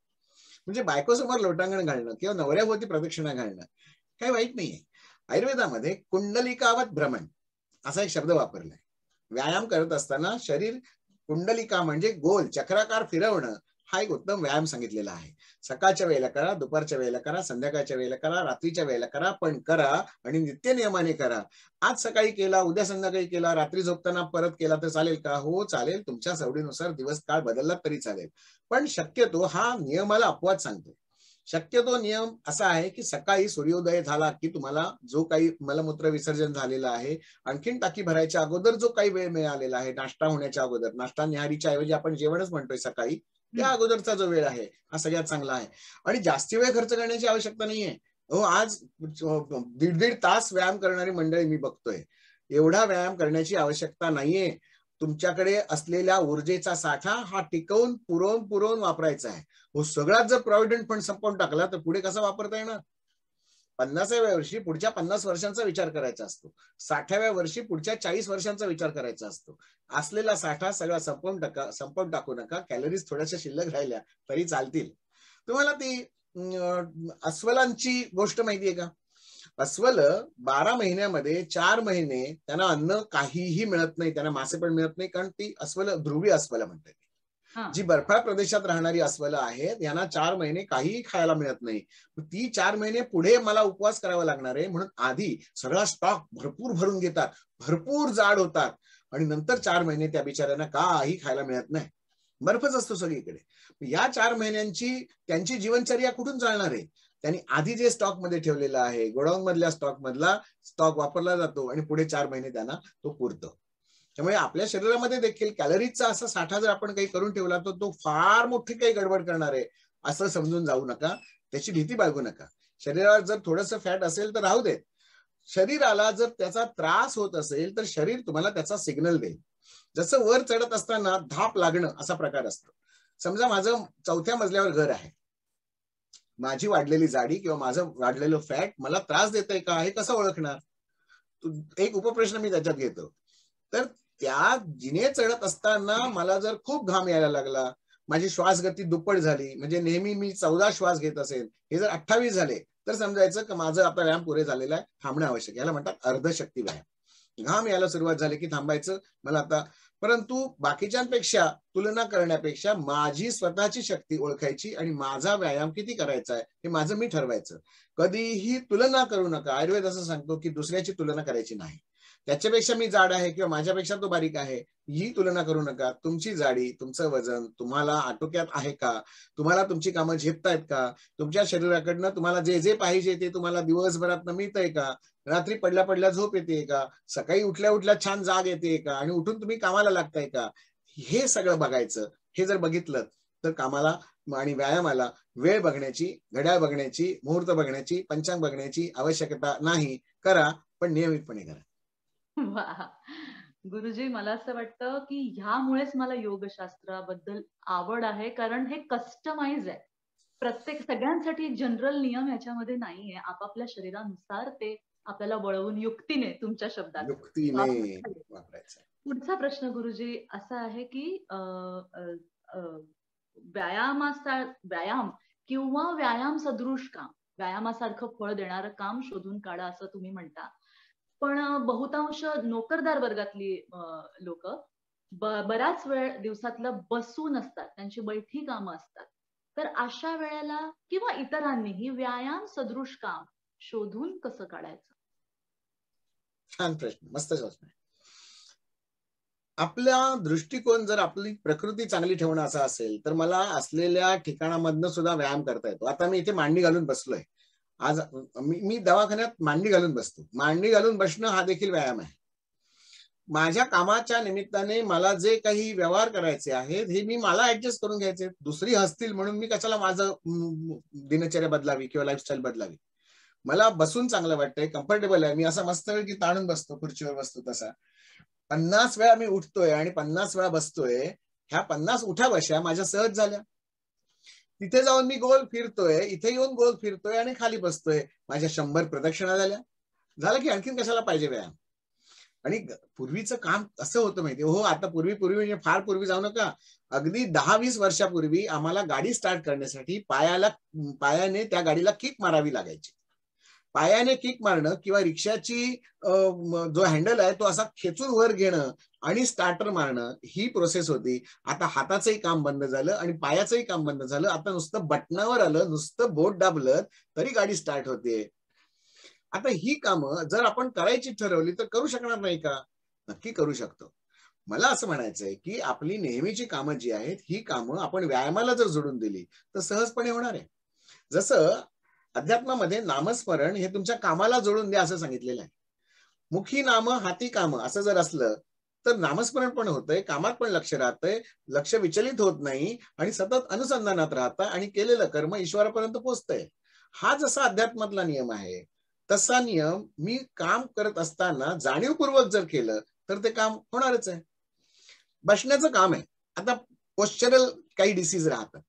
म्हणजे बायकोसमोर लोटांगण घालणं किंवा नवऱ्याभोवती प्रदक्षिणा घालणं काही वाईट नाहीये आयुर्वेदामध्ये कुंडलिकावत भ्रमण असा एक शब्द वापरलाय व्यायाम करत असताना शरीर कुंडलिका म्हणजे गोल चक्राकार फिरवणं हा एक उत्तम व्यायाम सांगितलेला आहे सकाळच्या वेळेला करा दुपारच्या वेळेला करा संध्याकाळच्या वेळेला करा रात्रीच्या वेळेला करा पण करा आणि नित्य नियमाने करा आज सकाळी केला उद्या संध्याकाळी केला रात्री झोपताना परत केला तर चालेल का हो चालेल तुमच्या सवडीनुसार दिवस काळ बदलला तरी चालेल पण शक्यतो हा नियमाला अपवाद सांगतो शक्यतो नियम असा आहे की सकाळी सूर्योदय झाला की तुम्हाला जो काही मलमूत्र विसर्जन झालेला आहे आणखीन टाकी भरायच्या अगोदर जो काही वेळ मिळालेला आहे नाश्ता होण्याच्या अगोदर नाश्ता निहारीच्या ऐवजी आपण जेवणच म्हणतोय सकाळी त्या अगोदरचा जो वेळ आहे हा सगळ्यात चांगला आहे आणि जास्ती वेळ खर्च करण्याची आवश्यकता नाहीये हो आज दीड दीड तास व्यायाम करणारी मंडळी मी बघतोय एवढा व्यायाम करण्याची आवश्यकता नाहीये तुमच्याकडे असलेल्या ऊर्जेचा साठा हा टिकवून पुरवून पुरवून वापरायचा आहे हो सगळ्यात जर प्रॉव्हिडंट फंड संपवून टाकला तर पुढे कसा वापरता येणार पन्नासाव्या वर्षी पुढच्या पन्नास वर्षांचा विचार करायचा असतो साठाव्या वर्षी पुढच्या चाळीस वर्षांचा विचार करायचा असतो असलेला साठा सगळा संपवून टाका संपवून टाकू नका कॅलरीज थोड्याशा शिल्लक राहिल्या तरी चालतील तुम्हाला ती अस्वलांची गोष्ट माहितीये का अस्वल बारा महिन्यामध्ये चार महिने त्यांना अन्न काहीही मिळत नाही त्यांना मासे पण मिळत नाही कारण ती अस्वल ध्रुवी अस्वल म्हणतात जी बर्फाळ प्रदेशात राहणारी अस्वलं आहेत यांना चार महिने काहीही खायला मिळत नाही ती चार महिने पुढे मला उपवास करावा लागणार आहे म्हणून आधी सगळा स्टॉक भरपूर भरून घेतात भरपूर जाड होतात आणि नंतर चार महिने त्या बिचाऱ्यांना काही खायला मिळत नाही बर्फच असतो सगळीकडे या चार महिन्यांची त्यांची जीवनचर्या कुठून चालणार आहे त्यांनी आधी जे स्टॉक मध्ये ठेवलेलं आहे गोडाऊन मधल्या स्टॉक मधला स्टॉक वापरला जातो आणि पुढे चार महिने त्यांना तो पुरतो त्यामुळे आपल्या शरीरामध्ये देखील कॅलरीजचा असा साठा जर आपण काही करून ठेवला तर तो फार मोठी काही गडबड करणार आहे असं समजून जाऊ नका त्याची भीती बाळगू नका शरीरावर जर थोडंसं फॅट असेल तर राहू देत शरीराला जर त्याचा त्रास होत असेल तर शरीर तुम्हाला त्याचा सिग्नल देईल जसं वर चढत असताना धाप लागणं असा प्रकार असतो समजा माझं चौथ्या मजल्यावर घर आहे माझी वाढलेली जाडी किंवा माझं वाढलेलं फॅट मला त्रास देत आहे का हे कसं ओळखणार एक उपप्रश्न मी त्याच्यात घेतो तर त्या जिने चढत असताना मला जर खूप घाम यायला लागला माझी श्वासगती दुप्पट झाली म्हणजे नेहमी मी चौदा श्वास घेत असेल हे जर अठ्ठावीस झाले तर समजायचं की माझं आता व्यायाम पुरे झालेला आहे थांबणं आवश्यक याला म्हणतात अर्धशक्ती व्यायाम घाम यायला सुरुवात झाली की थांबायचं मला आता परंतु बाकीच्यांपेक्षा तुलना करण्यापेक्षा माझी स्वतःची शक्ती ओळखायची आणि माझा व्यायाम किती करायचा आहे हे माझं मी ठरवायचं कधीही तुलना करू नका आयुर्वेद असं सांगतो की दुसऱ्याची तुलना करायची नाही त्याच्यापेक्षा मी जाड आहे किंवा माझ्यापेक्षा तो बारीक आहे ही तुलना करू नका तुमची जाडी तुमचं वजन तुम्हाला आटोक्यात आहे का तुम्हाला तुमची कामं झेपतायत का तुमच्या शरीराकडनं तुम्हाला जे जे पाहिजे ते तुम्हाला दिवसभरात मिळतंय का रात्री पडल्या पडल्या झोप येते का सकाळी उठल्या उठल्या छान जाग येते का आणि उठून तुम्ही कामाला लागताय का हे सगळं बघायचं हे जर बघितलं तर कामाला आणि व्यायामाला वेळ बघण्याची घड्याळ बघण्याची मुहूर्त बघण्याची पंचांग बघण्याची आवश्यकता नाही करा पण नियमितपणे करा वा गुरुजी मला असं वाटतं, की ह्यामुळेच मला योगशास्त्राबद्दल आवड आहे. कारण हे कस्टमाइज आहे. प्रत्येक सगळ्यांसाठी जनरल नियम याच्यामध्ये नाहीये. आपापल्या शरीरानुसार ते आपल्याला वळवून युक्तीने तुमच्या शब्दात युक्तीने पुढचा प्रश्न गुरुजी असा आहे, की व्यायामासा व्यायाम किंवा व्यायाम सदृश काम, व्यायामासारखं फळ देणारं काम शोधून काढा असं तुम्ही म्हणता. पण बहुतांश नोकरदार वर्गातली लोक बराच वेळ दिवसातलं बसून असतात त्यांची बैठी कामं असतात तर अशा वेळेला किंवा इतरांनीही व्यायाम सदृश काम शोधून कसं काढायचं छान प्रश्न मस्त प्रश्न आपला दृष्टिकोन जर आपली प्रकृती चांगली ठेवणं असा असेल तर मला असलेल्या ठिकाणामधनं सुद्धा व्यायाम करता येतो आता मी इथे मांडी घालून बसलोय आज मी मी दवाखान्यात मांडी घालून बसतो मांडी घालून बसणं हा देखील व्यायाम आहे माझ्या कामाच्या निमित्ताने मला जे काही व्यवहार करायचे आहेत हे मी मला ऍडजस्ट करून घ्यायचे दुसरी हसतील म्हणून मी कशाला माझं दिनचर्या बदलावी किंवा लाईफस्टाईल बदलावी मला बसून चांगलं वाटतंय कम्फर्टेबल आहे मी असा मस्त वेळ की ताणून बसतो खुर्चीवर बसतो तसा पन्नास वेळा मी उठतोय आणि पन्नास वेळा बसतोय ह्या पन्नास उठा बशा माझ्या सहज झाल्या तिथे जाऊन मी गोल फिरतोय इथे येऊन गोल फिरतोय आणि खाली बसतोय माझ्या शंभर प्रदक्षिणा झाल्या झालं की आणखीन कशाला पाहिजे व्यायाम आणि पूर्वीचं काम असं होतं माहिती हो आता पूर्वी पूर्वी म्हणजे फार पूर्वी जाऊ नका अगदी दहा वीस वर्षापूर्वी आम्हाला गाडी स्टार्ट करण्यासाठी पायाला पायाने त्या गाडीला किक मारावी लागायची पायाने किक मारणं किंवा रिक्षाची जो हँडल आहे तो असा खेचून वर घेणं आणि स्टार्टर मारणं ही प्रोसेस होती आता हाताचंही काम बंद झालं आणि पायाचंही काम बंद झालं आता नुसतं बटनावर आलं नुसतं बोट दाबलं तरी गाडी स्टार्ट होते आता ही कामं जर आपण करायची ठरवली तर करू शकणार नाही का नक्की करू शकतो मला असं म्हणायचंय की आपली नेहमीची कामं जी आहेत ही कामं आपण व्यायामाला जर जोडून दिली तर सहजपणे होणार आहे जसं अध्यात्मामध्ये नामस्मरण हे तुमच्या कामाला जोडून द्या असं सांगितलेलं आहे मुखी नाम हाती काम असं जर असलं तर नामस्मरण पण होतंय कामात पण लक्ष राहतंय लक्ष विचलित होत नाही आणि सतत अनुसंधानात राहतं आणि केलेलं कर्म ईश्वरापर्यंत पोचतंय हा जसा अध्यात्मातला नियम आहे तसा नियम मी काम करत असताना जाणीवपूर्वक जर केलं तर ते काम होणारच आहे बसण्याचं काम आहे आता पोश्चरल काही डिसीज राहतात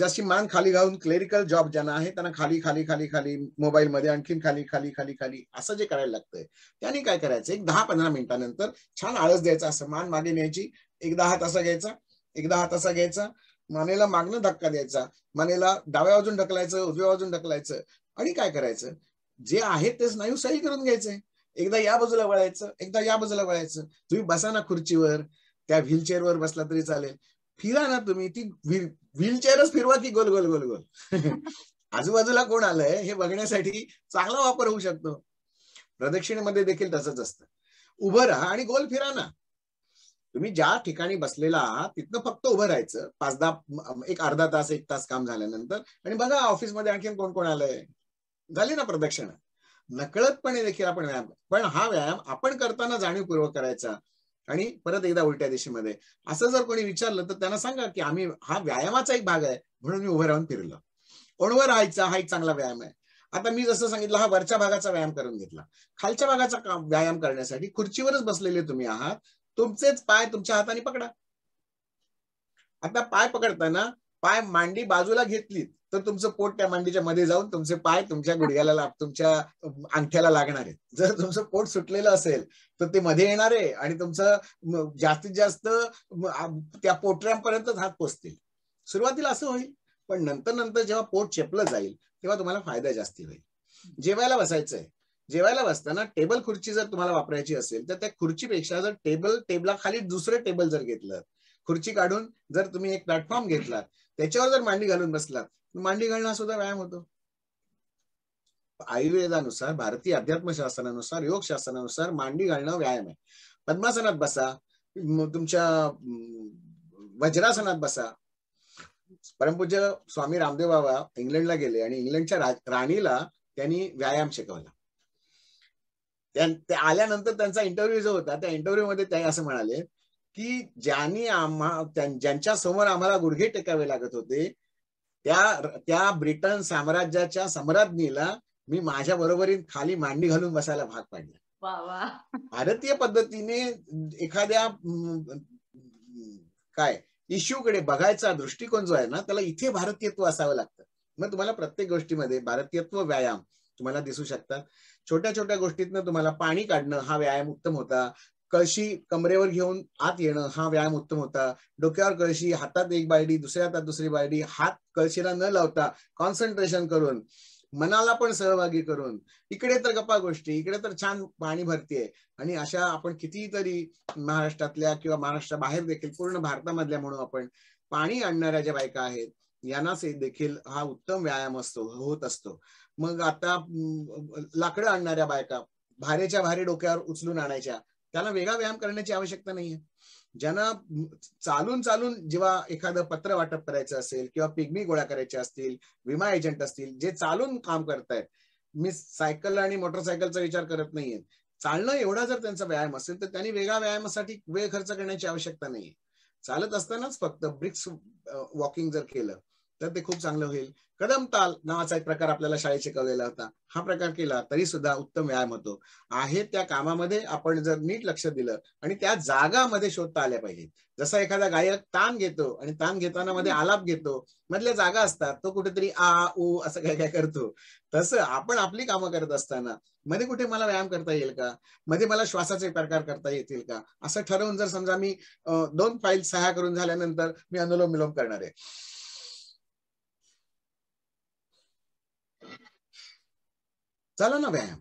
जशी मान खाली घालून क्लेरिकल जॉब ज्यांना आहे त्यांना खाली खाली खाली खाली मोबाईलमध्ये आणखी खाली खाली खाली खाली असं जे करायला लागतंय त्यांनी काय करायचं एक दहा पंधरा मिनिटानंतर छान आळस द्यायचा असं मान मागे न्यायची एकदा हात असा घ्यायचा एकदा हात असा घ्यायचा मानेला मागणं धक्का द्यायचा मानेला डाव्या बाजून ढकलायचं उजव्या बाजून ढकलायचं आणि काय करायचं जे आहे ते स्नायू सही करून घ्यायचंय एकदा या बाजूला वळायचं एकदा या बाजूला वळायचं तुम्ही बसा ना खुर्चीवर त्या व्हीलचेअरवर बसला तरी चालेल फिरा ना तुम्ही ती व्हीलचेअरच फिरवा की गोल गोल गोल गोल आजूबाजूला कोण आलंय हे बघण्यासाठी चांगला वापर होऊ शकतो प्रदक्षिणेमध्ये देखील तसंच असतं उभं राहा आणि गोल फिरा ना तुम्ही ज्या ठिकाणी बसलेला आहात तिथनं फक्त उभं राहायचं पाच दहा एक अर्धा तास एक तास काम झाल्यानंतर आणि बघा ऑफिसमध्ये आणखीन कोण कोण आलंय झाली ना प्रदक्षिणा नकळतपणे देखील आपण व्यायाम पण हा व्यायाम आपण करताना जाणीवपूर्वक करायचा आणि परत एकदा उलट्या दिशेमध्ये असं जर कोणी विचारलं तर त्यांना सांगा की आम्ही हा व्यायामाचा एक भाग आहे म्हणून मी उभं राहून फिरलो ओणवर राहायचा हा एक चांगला व्यायाम आहे आता मी जसं सांगितलं हा वरच्या भागाचा व्यायाम करून घेतला खालच्या भागाचा व्यायाम करण्यासाठी खुर्चीवरच बसलेले तुम्ही आहात तुमचेच पाय तुमच्या हाताने पकडा आता पाय पकडताना पाय मांडी बाजूला घेतली तर तुमचं पोट त्या मांडीच्या मध्ये जाऊन तुमचे पाय तुमच्या गुडघ्याला तुमच्या अंगठ्याला लागणार आहेत जर तुमचं पोट सुटलेलं असेल तर ते मध्ये येणार आहे आणि तुमचं जास्तीत जास्त त्या पोटऱ्यांपर्यंतच हात पोचतील सुरुवातीला असं होईल पण नंतर नंतर जेव्हा पोट चेपलं जाईल तेव्हा तुम्हाला फायदा जास्ती होईल जेवायला बसायचंय जेवायला बसताना टेबल खुर्ची जर तुम्हाला वापरायची असेल तर त्या खुर्चीपेक्षा जर टेबल टेबला खाली दुसरं टेबल जर घेतलं खुर्ची काढून जर तुम्ही एक प्लॅटफॉर्म घेतलात त्याच्यावर जर मांडी घालून बसला मांडी घालणं सुद्धा व्यायाम होतो आयुर्वेदानुसार भारतीय अध्यात्मशास्त्रानुसार योगशास्त्रानुसार मांडी घालणं व्यायाम आहे पद्मासनात बसा तुमच्या वज्रासनात बसा परमपूज्य स्वामी रामदेव बाबा इंग्लंडला गेले आणि इंग्लंडच्या राणीला त्यांनी व्यायाम शिकवला त्या आल्यानंतर त्यांचा इंटरव्ह्यू जो होता त्या इंटरव्ह्यू मध्ये ते असं म्हणाले की ज्यांनी आम्हा ज्यांच्या समोर आम्हाला गुडघे टेकावे लागत होते त्या त्या ब्रिटन साम्राज्याच्या सम्राज्ञीला मी माझ्या बरोबरीत खाली मांडी घालून बसायला भाग पाडला भारतीय पद्धतीने एखाद्या काय कडे बघायचा दृष्टिकोन जो आहे ना त्याला इथे भारतीयत्व असावं लागतं मग तुम्हाला प्रत्येक गोष्टीमध्ये भारतीयत्व व्यायाम तुम्हाला दिसू शकतात छोट्या छोट्या गोष्टीतनं तुम्हाला पाणी काढणं हा व्यायाम उत्तम होता कळशी कमरेवर घेऊन आत येणं हा व्यायाम उत्तम होता डोक्यावर कळशी हातात एक बायडी दुसऱ्या हातात दुसरी बायडी हात कळशीला न लावता कॉन्सन्ट्रेशन करून मनाला पण सहभागी करून इकडे तर गप्पा गोष्टी इकडे तर छान पाणी भरतीये आणि अशा आपण कितीतरी महाराष्ट्रातल्या किंवा बाहेर देखील पूर्ण भारतामधल्या म्हणून आपण पाणी आणणाऱ्या ज्या बायका आहेत यांनाच देखील हा उत्तम व्यायाम असतो होत असतो मग आता लाकडं आणणाऱ्या बायका भारेच्या भारी डोक्यावर उचलून आणायच्या त्याला वेगळा व्यायाम करण्याची आवश्यकता नाहीये ज्यांना चालून चालून जेव्हा एखादं पत्र वाटप करायचं असेल किंवा पिगमी गोळा करायचे असतील विमा एजंट असतील जे चालून काम करतायत मी सायकल आणि मोटरसायकलचा विचार करत नाहीये चालणं एवढा जर त्यांचा व्यायाम असेल तर त्यांनी वेगळा व्यायामासाठी वेळ खर्च करण्याची आवश्यकता नाहीये चालत असतानाच फक्त ब्रिक्स वॉकिंग जर केलं तर ते खूप चांगलं होईल कदम ताल नावाचा एक प्रकार आपल्याला शाळेत शिकवलेला होता हा प्रकार केला तरी सुद्धा उत्तम व्यायाम होतो आहे त्या कामामध्ये आपण जर नीट लक्ष दिलं आणि त्या जागामध्ये शोधता आल्या पाहिजे जसा एखादा गायक ताण घेतो आणि ताण घेताना मध्ये आलाप घेतो मधल्या जागा असतात तो कुठेतरी आ ऊ असं काय काय करतो तसं आपण आपली कामं करत असताना मध्ये कुठे मला व्यायाम करता येईल का मध्ये मला श्वासाचे प्रकार करता येतील का असं ठरवून जर समजा मी दोन फाईल सहा करून झाल्यानंतर मी अनुलोम विलोम करणार आहे चला ना व्यायाम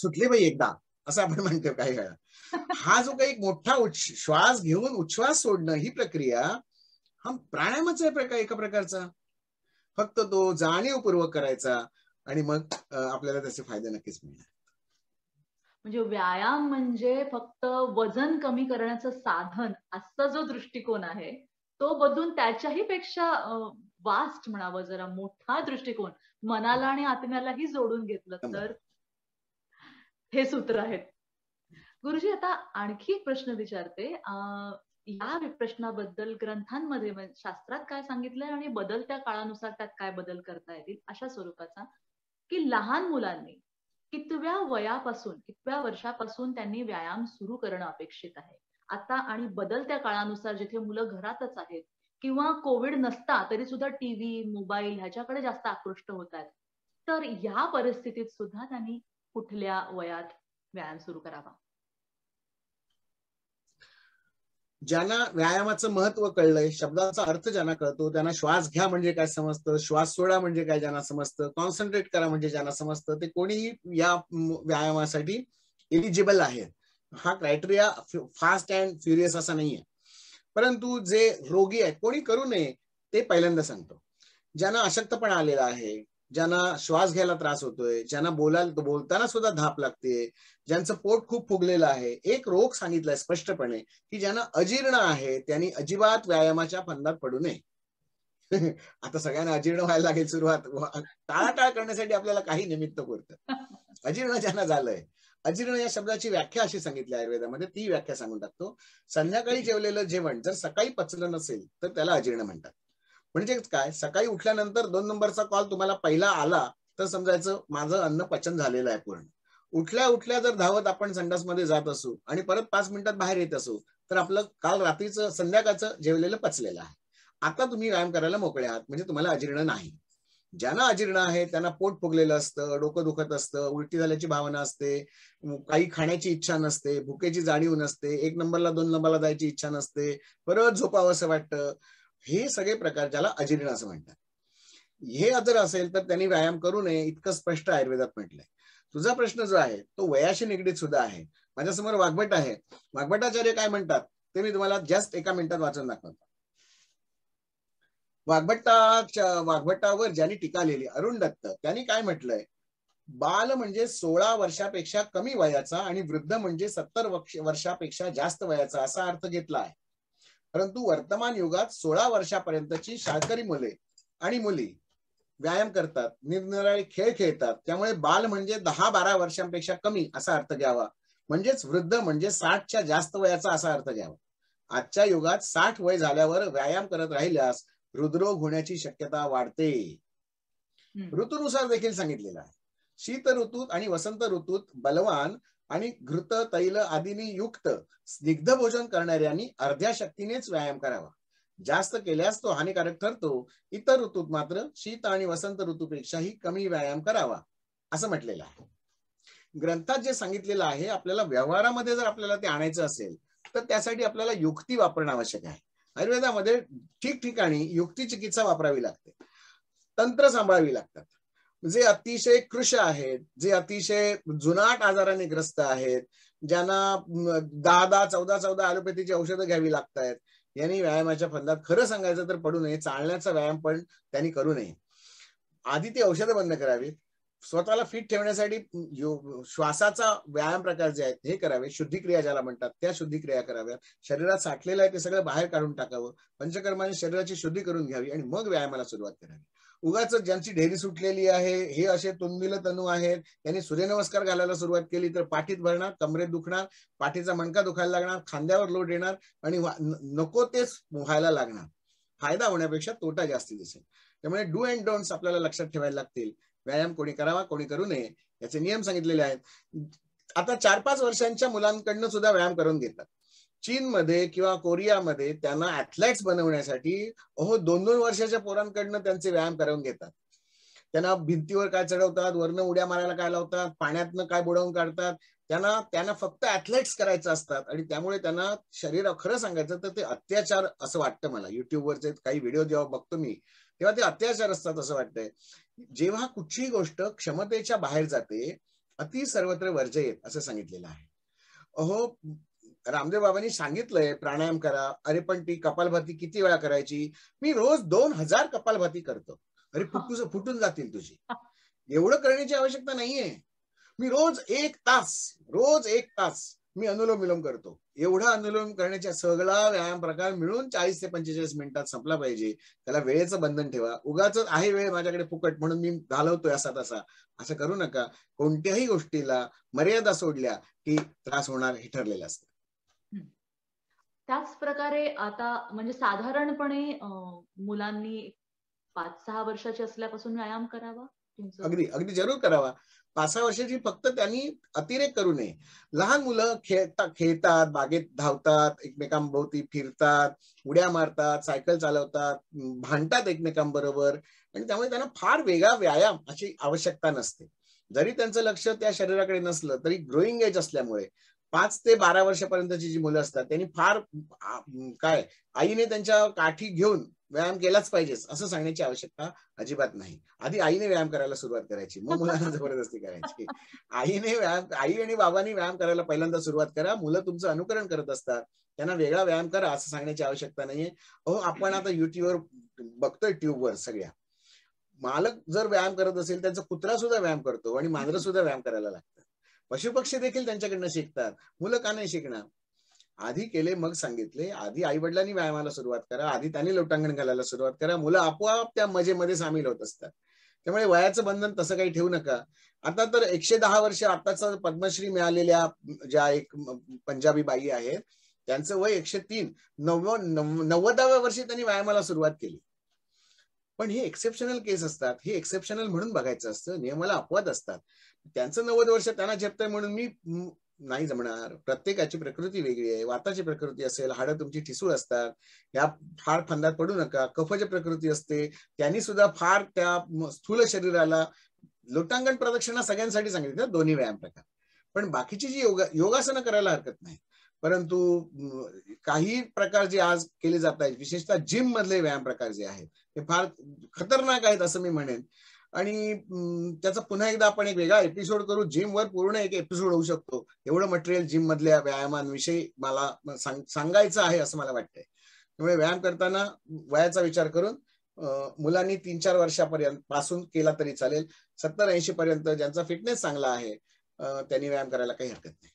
सुटली बाई एकदा असं आपण म्हणतो काही वेळा हा जो काही मोठा श्वास घेऊन उच्छ्वास सोडणं ही प्रक्रिया हा प्राणायामच आहे एका प्रकारचा फक्त तो जाणीवपूर्वक करायचा आणि मग आपल्याला त्याचे फायदे नक्कीच मिळणार म्हणजे व्यायाम म्हणजे फक्त वजन कमी करण्याचं साधन असा जो दृष्टिकोन आहे तो बदलून त्याच्याही पेक्षा वास्ट म्हणावं जरा मोठा दृष्टिकोन मनाला आणि आत्म्यालाही जोडून घेतलं तर हे सूत्र आहेत गुरुजी आता आणखी एक प्रश्न विचारते या प्रश्नाबद्दल ग्रंथांमध्ये शास्त्रात काय सांगितलंय आणि बदलत्या काळानुसार त्यात काय बदल करता येतील अशा स्वरूपाचा की लहान मुलांनी कितव्या वयापासून कितव्या वर्षापासून त्यांनी व्यायाम सुरू करणं अपेक्षित आहे आता आणि बदलत्या काळानुसार जिथे मुलं घरातच आहेत किंवा कोविड नसता तरी सुद्धा टीव्ही मोबाईल ह्याच्याकडे जास्त आकृष्ट होत आहेत तर या परिस्थितीत सुद्धा त्यांनी कुठल्या वयात व्यायाम सुरू करावा ज्यांना व्यायामाचं महत्व कळलंय शब्दाचा अर्थ ज्यांना कळतो त्यांना श्वास घ्या म्हणजे काय समजतं श्वास सोडा म्हणजे काय ज्यांना समजतं कॉन्सन्ट्रेट करा म्हणजे ज्यांना समजतं ते कोणीही या व्यायामासाठी एलिजिबल आहे हा क्रायटेरिया फास्ट अँड फ्युरियस असा नाहीये परंतु जे रोगी आहेत कोणी करू नये ते पहिल्यांदा सांगतो ज्यांना अशक्तपणा आलेला आहे ज्यांना श्वास घ्यायला त्रास होतोय ज्यांना बोलायला बोलताना सुद्धा धाप लागते ज्यांचं पोट खूप फुगलेलं आहे एक रोग सांगितलाय स्पष्टपणे की ज्यांना अजीर्ण आहे त्यांनी अजिबात व्यायामाच्या फंदात पडू नये आता सगळ्यांना अजीर्ण व्हायला लागेल सुरुवात टाळाटाळ करण्यासाठी आपल्याला काही निमित्त पुरतं अजीर्ण ज्यांना झालंय अजीर्ण या शब्दाची व्याख्या अशी सांगितली आयुर्वेदामध्ये ती व्याख्या सांगून टाकतो संध्याकाळी जेवलेलं जेवण जर सकाळी पचलं नसेल तर त्याला अजीर्ण म्हणतात म्हणजे काय सकाळी उठल्यानंतर दोन नंबरचा कॉल तुम्हाला पहिला आला तर समजायचं माझं अन्न पचन झालेलं आहे पूर्ण उठल्या उठल्या जर धावत आपण संडासमध्ये जात असू आणि परत पाच मिनिटात बाहेर येत असू तर आपलं काल रात्रीचं संध्याकाळचं जेवलेलं पचलेलं आहे आता तुम्ही व्यायाम करायला मोकळे आहात म्हणजे तुम्हाला अजीर्ण नाही ज्यांना अजीर्ण आहे त्यांना पोट फुगलेलं असतं डोकं दुखत असतं उलटी झाल्याची भावना असते काही खाण्याची इच्छा नसते भुकेची जाणीव नसते एक नंबरला दोन नंबरला जायची इच्छा नसते परत झोपावं असं वाटतं हे सगळे प्रकार ज्याला अजीर्ण असं म्हणतात हे जर असेल तर त्यांनी व्यायाम करू नये इतकं स्पष्ट आयुर्वेदात म्हटलंय तुझा प्रश्न जो आहे तो वयाशी निगडीत सुद्धा आहे माझ्यासमोर वाघवट आहे वाघभटाचार्य काय म्हणतात ते मी तुम्हाला जस्ट एका मिनिटात वाचून दाखवतो वाघभट्टाच्या वाघभट्टावर ज्यांनी टीका लिहिली अरुण दत्त त्यांनी काय म्हटलंय बाल म्हणजे सोळा वर्षापेक्षा कमी वयाचा आणि वृद्ध म्हणजे सत्तर वर्षापेक्षा जास्त वयाचा असा अर्थ घेतला आहे परंतु वर्तमान युगात सोळा वर्षापर्यंतची शाळकरी मुले आणि मुली व्यायाम करतात निरनिराळे खेळ खेळतात त्यामुळे बाल म्हणजे दहा बारा वर्षांपेक्षा कमी असा अर्थ घ्यावा म्हणजेच वृद्ध म्हणजे साठच्या जास्त वयाचा असा अर्थ घ्यावा आजच्या युगात साठ वय झाल्यावर व्यायाम करत राहिल्यास हृद्रोग होण्याची शक्यता वाढते ऋतूनुसार देखील सांगितलेलं आहे शीत ऋतूत आणि वसंत ऋतूत बलवान आणि घृत तैल आदिनी युक्त स्निग्ध भोजन करणाऱ्यांनी अर्ध्या शक्तीनेच व्यायाम करावा जास्त केल्यास तो हानिकारक ठरतो इतर ऋतूत मात्र शीत आणि वसंत ऋतूपेक्षाही कमी व्यायाम करावा असं म्हटलेलं आहे ग्रंथात जे सांगितलेलं आहे आपल्याला व्यवहारामध्ये जर आपल्याला ते आणायचं असेल तर त्यासाठी आपल्याला युक्ती वापरणं आवश्यक आहे आयुर्वेदामध्ये ठिकठिकाणी युक्ती चिकित्सा वापरावी लागते तंत्र सांभाळावी लागतात जे अतिशय कृष आहेत जे अतिशय जुनाट आजाराने ग्रस्त आहेत ज्यांना दहा दहा चौदा चौदा ॲलोपॅथीची औषधं घ्यावी लागत आहेत यांनी व्यायामाच्या फंदात खरं सांगायचं तर पडू नये चालण्याचा व्यायाम पण त्यांनी करू नये आधी ती औषधं बंद करावीत स्वतःला फिट ठेवण्यासाठी श्वासाचा व्यायाम प्रकार जे आहेत हे करावे शुद्धिक्रिया ज्याला म्हणतात त्या शुद्धिक्रिया कराव्या शरीरात साठलेलं आहे ते सगळं बाहेर काढून टाकावं पंचकर्माने शरीराची शुद्धी करून घ्यावी आणि मग व्यायामाला सुरुवात करावी उगाच ज्यांची ढेरी सुटलेली आहे हे असे तुंबिल तनू आहेत त्यांनी सूर्यनमस्कार घालायला सुरुवात केली तर पाठीत भरणार कमरेत दुखणार पाठीचा मणका दुखायला लागणार खांद्यावर लोट येणार आणि नको तेच व्हायला लागणार फायदा होण्यापेक्षा तोटा जास्ती दिसेल त्यामुळे डू अँड डोंट्स आपल्याला लक्षात ठेवायला लागतील व्यायाम कोणी करावा कोणी करू नये याचे नियम सांगितलेले आहेत आता चार पाच वर्षांच्या मुलांकडनं सुद्धा व्यायाम करून घेतात चीनमध्ये किंवा कोरियामध्ये त्यांना ऍथलेट्स बनवण्यासाठी अहो दोन दोन वर्षाच्या पोरांकडनं त्यांचे व्यायाम करून घेतात त्यांना भिंतीवर काय चढवतात वरनं उड्या मारायला काय लावतात पाण्यातनं काय बुडवून काढतात त्यांना त्यांना फक्त ऍथलेट्स करायचं असतात आणि त्यामुळे त्यांना शरीर खरं सांगायचं तर ते अत्याचार असं वाटतं मला युट्यूबवरचे काही व्हिडिओ जेव्हा बघतो मी तेव्हा ते अत्याचार असतात असं वाटतंय जेव्हा कुठची गोष्ट क्षमतेच्या बाहेर जाते अति सर्वत्र वर्ज येत असं सांगितलेलं आहे अहो रामदेव बाबांनी सांगितलंय प्राणायाम करा अरे पण ती कपालभाती किती वेळा करायची मी रोज दोन हजार कपालभाती करतो अरे फुटू फुटून जातील तुझी एवढं करण्याची आवश्यकता नाहीये मी रोज एक तास रोज एक तास मी अनुलोम विलोम करतो एवढा अनुलोम करण्याचा सगळा व्यायाम प्रकार मिळून चाळीस ते पंचेचाळीस मिनिटात संपला पाहिजे त्याला वेळेचं बंधन ठेवा उगाच आहे वेळ माझ्याकडे फुकट म्हणून मी घालवतोय असा तसा असं करू नका कोणत्याही गोष्टीला मर्यादा सोडल्या की त्रास होणार हे ठरलेलं असतं त्याच प्रकारे आता म्हणजे साधारणपणे मुलांनी पाच सहा वर्षाची असल्यापासून व्यायाम करावा अगदी अगदी जरूर करावा पाच सहा वर्षाची फक्त त्यांनी अतिरेक करू नये लहान मुलं खेळता खेळतात बागेत धावतात एकमेकांभोवती फिरतात उड्या मारतात सायकल चालवतात भांडतात एकमेकांबरोबर आणि त्यामुळे त्यांना फार वेगळा व्यायाम अशी आवश्यकता नसते जरी त्यांचं लक्ष त्या शरीराकडे नसलं तरी ग्रोईंग एज असल्यामुळे पाच ते बारा वर्षापर्यंतची जी मुलं असतात त्यांनी फार काय आईने त्यांच्या काठी घेऊन व्यायाम केलाच पाहिजेच असं सांगण्याची आवश्यकता अजिबात नाही आधी आईने व्यायाम करायला सुरुवात करायची मग मुलांना जबरदस्ती करायची आईने व्यायाम आई आणि बाबांनी व्यायाम करायला पहिल्यांदा सुरुवात करा मुलं तुमचं अनुकरण करत असतात त्यांना वेगळा व्यायाम करा असं सांगण्याची आवश्यकता नाहीये अहो आपण आता युट्यूबवर बघतोय ट्यूबवर सगळ्या मालक जर व्यायाम करत असेल त्यांचा कुत्रा सुद्धा व्यायाम करतो आणि मांजर सुद्धा व्यायाम करायला लागतात पशुपक्षी देखील त्यांच्याकडनं शिकतात मुलं का नाही शिकणार आधी केले मग सांगितले आधी आई वडिलांनी व्यायामाला सुरुवात करा आधी त्यांनी लोटांगण घालायला सुरुवात करा मुलं आपोआप त्या मजेमध्ये सामील होत असतात त्यामुळे वयाचं बंधन तसं काही ठेवू नका आता तर एकशे दहा वर्ष आताच पद्मश्री मिळालेल्या ज्या एक पंजाबी बाई आहेत त्यांचं वय एकशे तीन नव्व नव्वदाव्या वर्षी त्यांनी व्यायामाला सुरुवात केली पण हे एक्सेप्शनल केस असतात हे एक्सेप्शनल म्हणून बघायचं असतं नियमाला अपवाद असतात त्यांचं नव्वद वर्ष त्यांना झेपतंय म्हणून मी नाही जमणार प्रत्येकाची प्रकृती वेगळी आहे वाताची प्रकृती असेल हाडं तुमची ठिसूळ असतात या फार फंदात पडू नका कफज प्रकृती असते त्यांनी सुद्धा फार त्या स्थूल शरीराला लोटांगण प्रदक्षिणा सगळ्यांसाठी सांगितली दोन्ही व्यायाम प्रकार पण बाकीची जी योगा योगासनं करायला हरकत नाही परंतु काही प्रकार जे आज केले जात आहेत विशेषतः जिम मधले व्यायाम प्रकार जे आहेत ते फार खतरनाक आहेत असं मी म्हणेन आणि त्याचा पुन्हा एकदा आपण एक वेगळा एपिसोड करू जिम वर पूर्ण एक एपिसोड होऊ शकतो एवढं मटेरियल जिम मधल्या व्यायामांविषयी मला सांगायचं आहे असं मला वाटतंय त्यामुळे व्यायाम करताना वयाचा विचार करून मुलांनी तीन चार वर्षापर्यंत पासून केला तरी चालेल सत्तर ऐंशी पर्यंत ज्यांचा फिटनेस चांगला आहे त्यांनी व्यायाम करायला काही हरकत नाही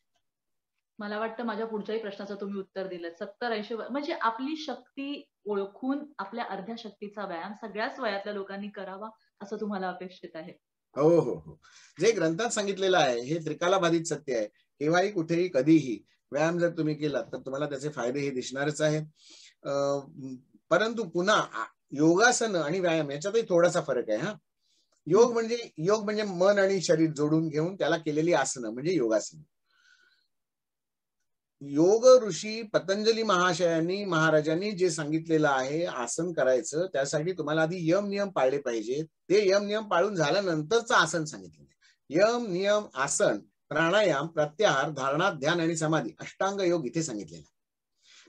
मला वाटतं माझ्या पुढच्याही प्रश्नाचं तुम्ही उत्तर दिलं सत्तर ऐंशी म्हणजे आपली शक्ती ओळखून आपल्या अर्ध्या शक्तीचा व्यायाम सगळ्याच वयातल्या लोकांनी करावा असं तुम्हाला अपेक्षित आहे हो हो हो जे ग्रंथात सांगितलेलं आहे हे त्रिकाला बाधित सत्य आहे केव्हाही कुठेही कधीही व्यायाम जर तुम्ही केला तर तुम्हाला त्याचे फायदे हे दिसणारच आहेत परंतु पुन्हा योगासन आणि व्यायाम याच्यातही थोडासा फरक आहे हा योग म्हणजे योग म्हणजे मन आणि शरीर जोडून घेऊन त्याला केलेली आसनं म्हणजे योगासन योग ऋषी पतंजली महाशयांनी महाराजांनी जे सांगितलेलं आहे आसन करायचं त्यासाठी तुम्हाला आधी यम नियम पाळले पाहिजे ते यम नियम पाळून झाल्यानंतरच आसन सांगितलं यम नियम आसन प्राणायाम प्रत्याहार धारणा ध्यान आणि समाधी अष्टांग योग इथे सांगितलेला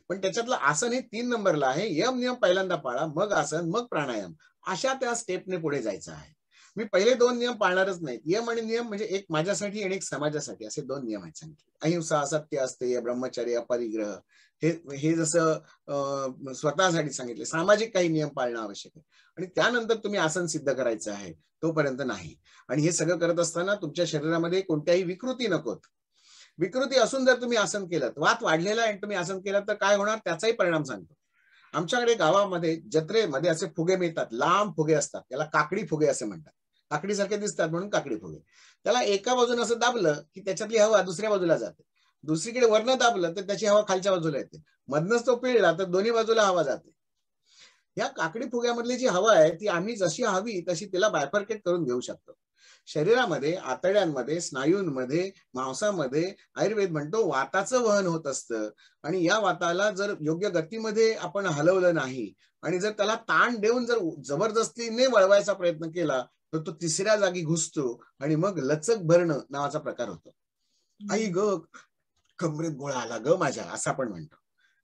पण त्याच्यातलं आसन हे तीन नंबरला आहे यम नियम पहिल्यांदा पाळा मग आसन मग प्राणायाम अशा त्या स्टेपने पुढे जायचं आहे मी पहिले दोन नियम पाळणारच नाही नियम आणि नियम म्हणजे एक माझ्यासाठी आणि एक समाजासाठी असे दोन नियम आहेत सांगितले अहिंसा असत्य असते ब्रह्मचर्य अपरिग्रह हे हे जसं स्वतःसाठी सांगितले सामाजिक काही नियम पाळणं आवश्यक आहे आणि त्यानंतर तुम्ही आसन सिद्ध करायचं आहे तोपर्यंत नाही आणि हे सगळं करत असताना तुमच्या शरीरामध्ये कोणत्याही विकृती नकोत विकृती असून जर तुम्ही आसन केलं वात वाढलेला आणि तुम्ही आसन केलं तर काय होणार त्याचाही परिणाम सांगतो आमच्याकडे गावामध्ये जत्रेमध्ये असे फुगे मिळतात लांब फुगे असतात त्याला काकडी फुगे असे म्हणतात काकडीसारखे दिसतात म्हणून काकडी फुगे त्याला एका बाजूने असं दाबलं की त्याच्यातली हवा दुसऱ्या बाजूला जाते दुसरीकडे वरण दाबलं तर त्याची हवा खालच्या बाजूला येते मधनच तो पिळला तर दोन्ही बाजूला हवा जाते या काकडी फुग्यामधली जी हवा आहे ती आम्ही जशी हवी तशी तिला बायफर्केट करून घेऊ शकतो शरीरामध्ये आतड्यांमध्ये स्नायूंमध्ये मांसामध्ये आयुर्वेद म्हणतो वाताचं वहन होत असतं आणि या वाताला जर योग्य गतीमध्ये आपण हलवलं नाही आणि जर त्याला ताण देऊन जर जबरदस्तीने वळवायचा प्रयत्न केला तर तो तिसऱ्या जागी घुसतो आणि मग लचक भरणं नावाचा प्रकार होतो आई ग कमरेत गोळा आला ग माझ्या असं आपण म्हणतो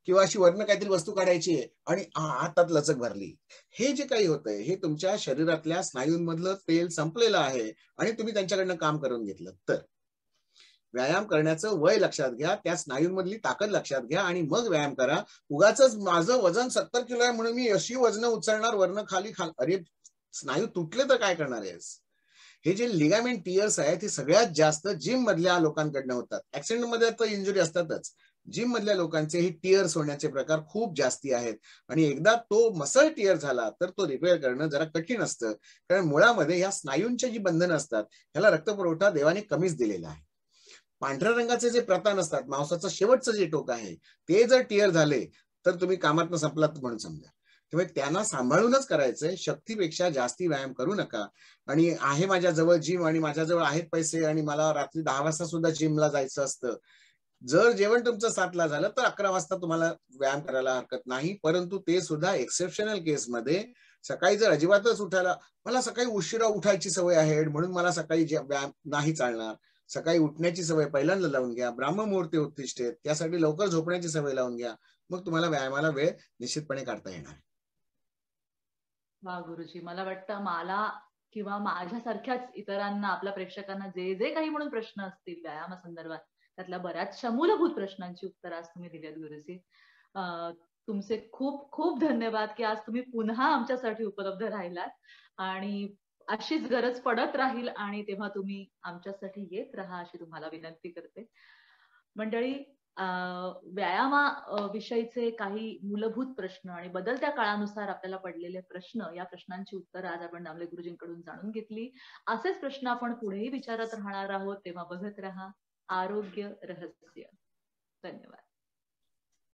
किंवा अशी वर्ण काहीतरी वस्तू काढायची आहे आणि हातात लचक भरली हे जे काही होतंय हे तुमच्या शरीरातल्या स्नायूंमधलं तेल संपलेलं आहे आणि तुम्ही त्यांच्याकडनं काम करून घेतलं तर व्यायाम करण्याचं वय लक्षात घ्या त्या स्नायूंमधली ताकद लक्षात घ्या आणि मग व्यायाम करा उगाच माझं वजन सत्तर किलो आहे म्हणून मी अशी वजन उचलणार वर्ण खाली खा अरे स्नायू तुटले तर काय करणार आहेस हे जे लिगामेंट टियर्स आहेत ते सगळ्यात जास्त जिम मधल्या लोकांकडनं होतात ऍक्सिडेंट मध्ये तर इंजुरी असतातच जिम मधल्या लोकांचे हे टिअर्स होण्याचे प्रकार खूप जास्ती आहेत आणि एकदा तो मसल टिअर झाला तर तो रिपेअर करणं जरा कठीण असतं कारण मुळामध्ये ह्या स्नायूंचे जी बंधन असतात ह्याला रक्तपुरवठा देवाने कमीच दिलेला आहे पांढऱ्या रंगाचे जे प्रतान असतात मांसाचं शेवटचं जे टोक आहे ते जर टिअर झाले तर तुम्ही कामात संपलात म्हणून समजा त्यामुळे त्यांना सांभाळूनच करायचंय शक्तीपेक्षा जास्ती व्यायाम करू नका आणि आहे माझ्याजवळ जिम आणि माझ्याजवळ आहेत पैसे आणि मला रात्री दहा वाजता सुद्धा जिमला जायचं असतं जर जेवण तुमचं सातला झालं तर अकरा वाजता तुम्हाला व्यायाम करायला हरकत नाही परंतु ते सुद्धा एक्सेप्शनल केसमध्ये सकाळी जर अजिबातच उठायला मला सकाळी उशिरा उठायची सवय आहे म्हणून मला सकाळी व्यायाम नाही चालणार सकाळी उठण्याची सवय पहिल्यांदा लावून घ्या ब्राह्मूर्ती उत्तिष्ठेत त्यासाठी लवकर झोपण्याची सवय लावून घ्या मग तुम्हाला व्यायामाला वेळ निश्चितपणे काढता येणार वा गुरुजी मला वाटतं मला किंवा माझ्यासारख्याच इतरांना आपल्या प्रेक्षकांना जे जे काही म्हणून प्रश्न असतील व्यायामासंदर्भात त्यातल्या बऱ्याचशा मूलभूत प्रश्नांची उत्तर आज तुम्ही दिलीत गुरुजी तुमचे खूप खूप धन्यवाद की आज तुम्ही पुन्हा आमच्यासाठी उपलब्ध राहिलात आणि अशीच गरज पडत राहील आणि तेव्हा तुम्ही आमच्यासाठी येत राहा अशी तुम्हाला विनंती करते मंडळी व्यायामा विषयीचे काही मूलभूत प्रश्न आणि बदलत्या काळानुसार आपल्याला पडलेले प्रश्न या प्रश्नांची उत्तरं आज आपण दामले गुरुजींकडून जाणून घेतली असेच प्रश्न आपण पुढेही विचारत राहणार आहोत तेव्हा बघत राहा आरोग्य रहस्य धन्यवाद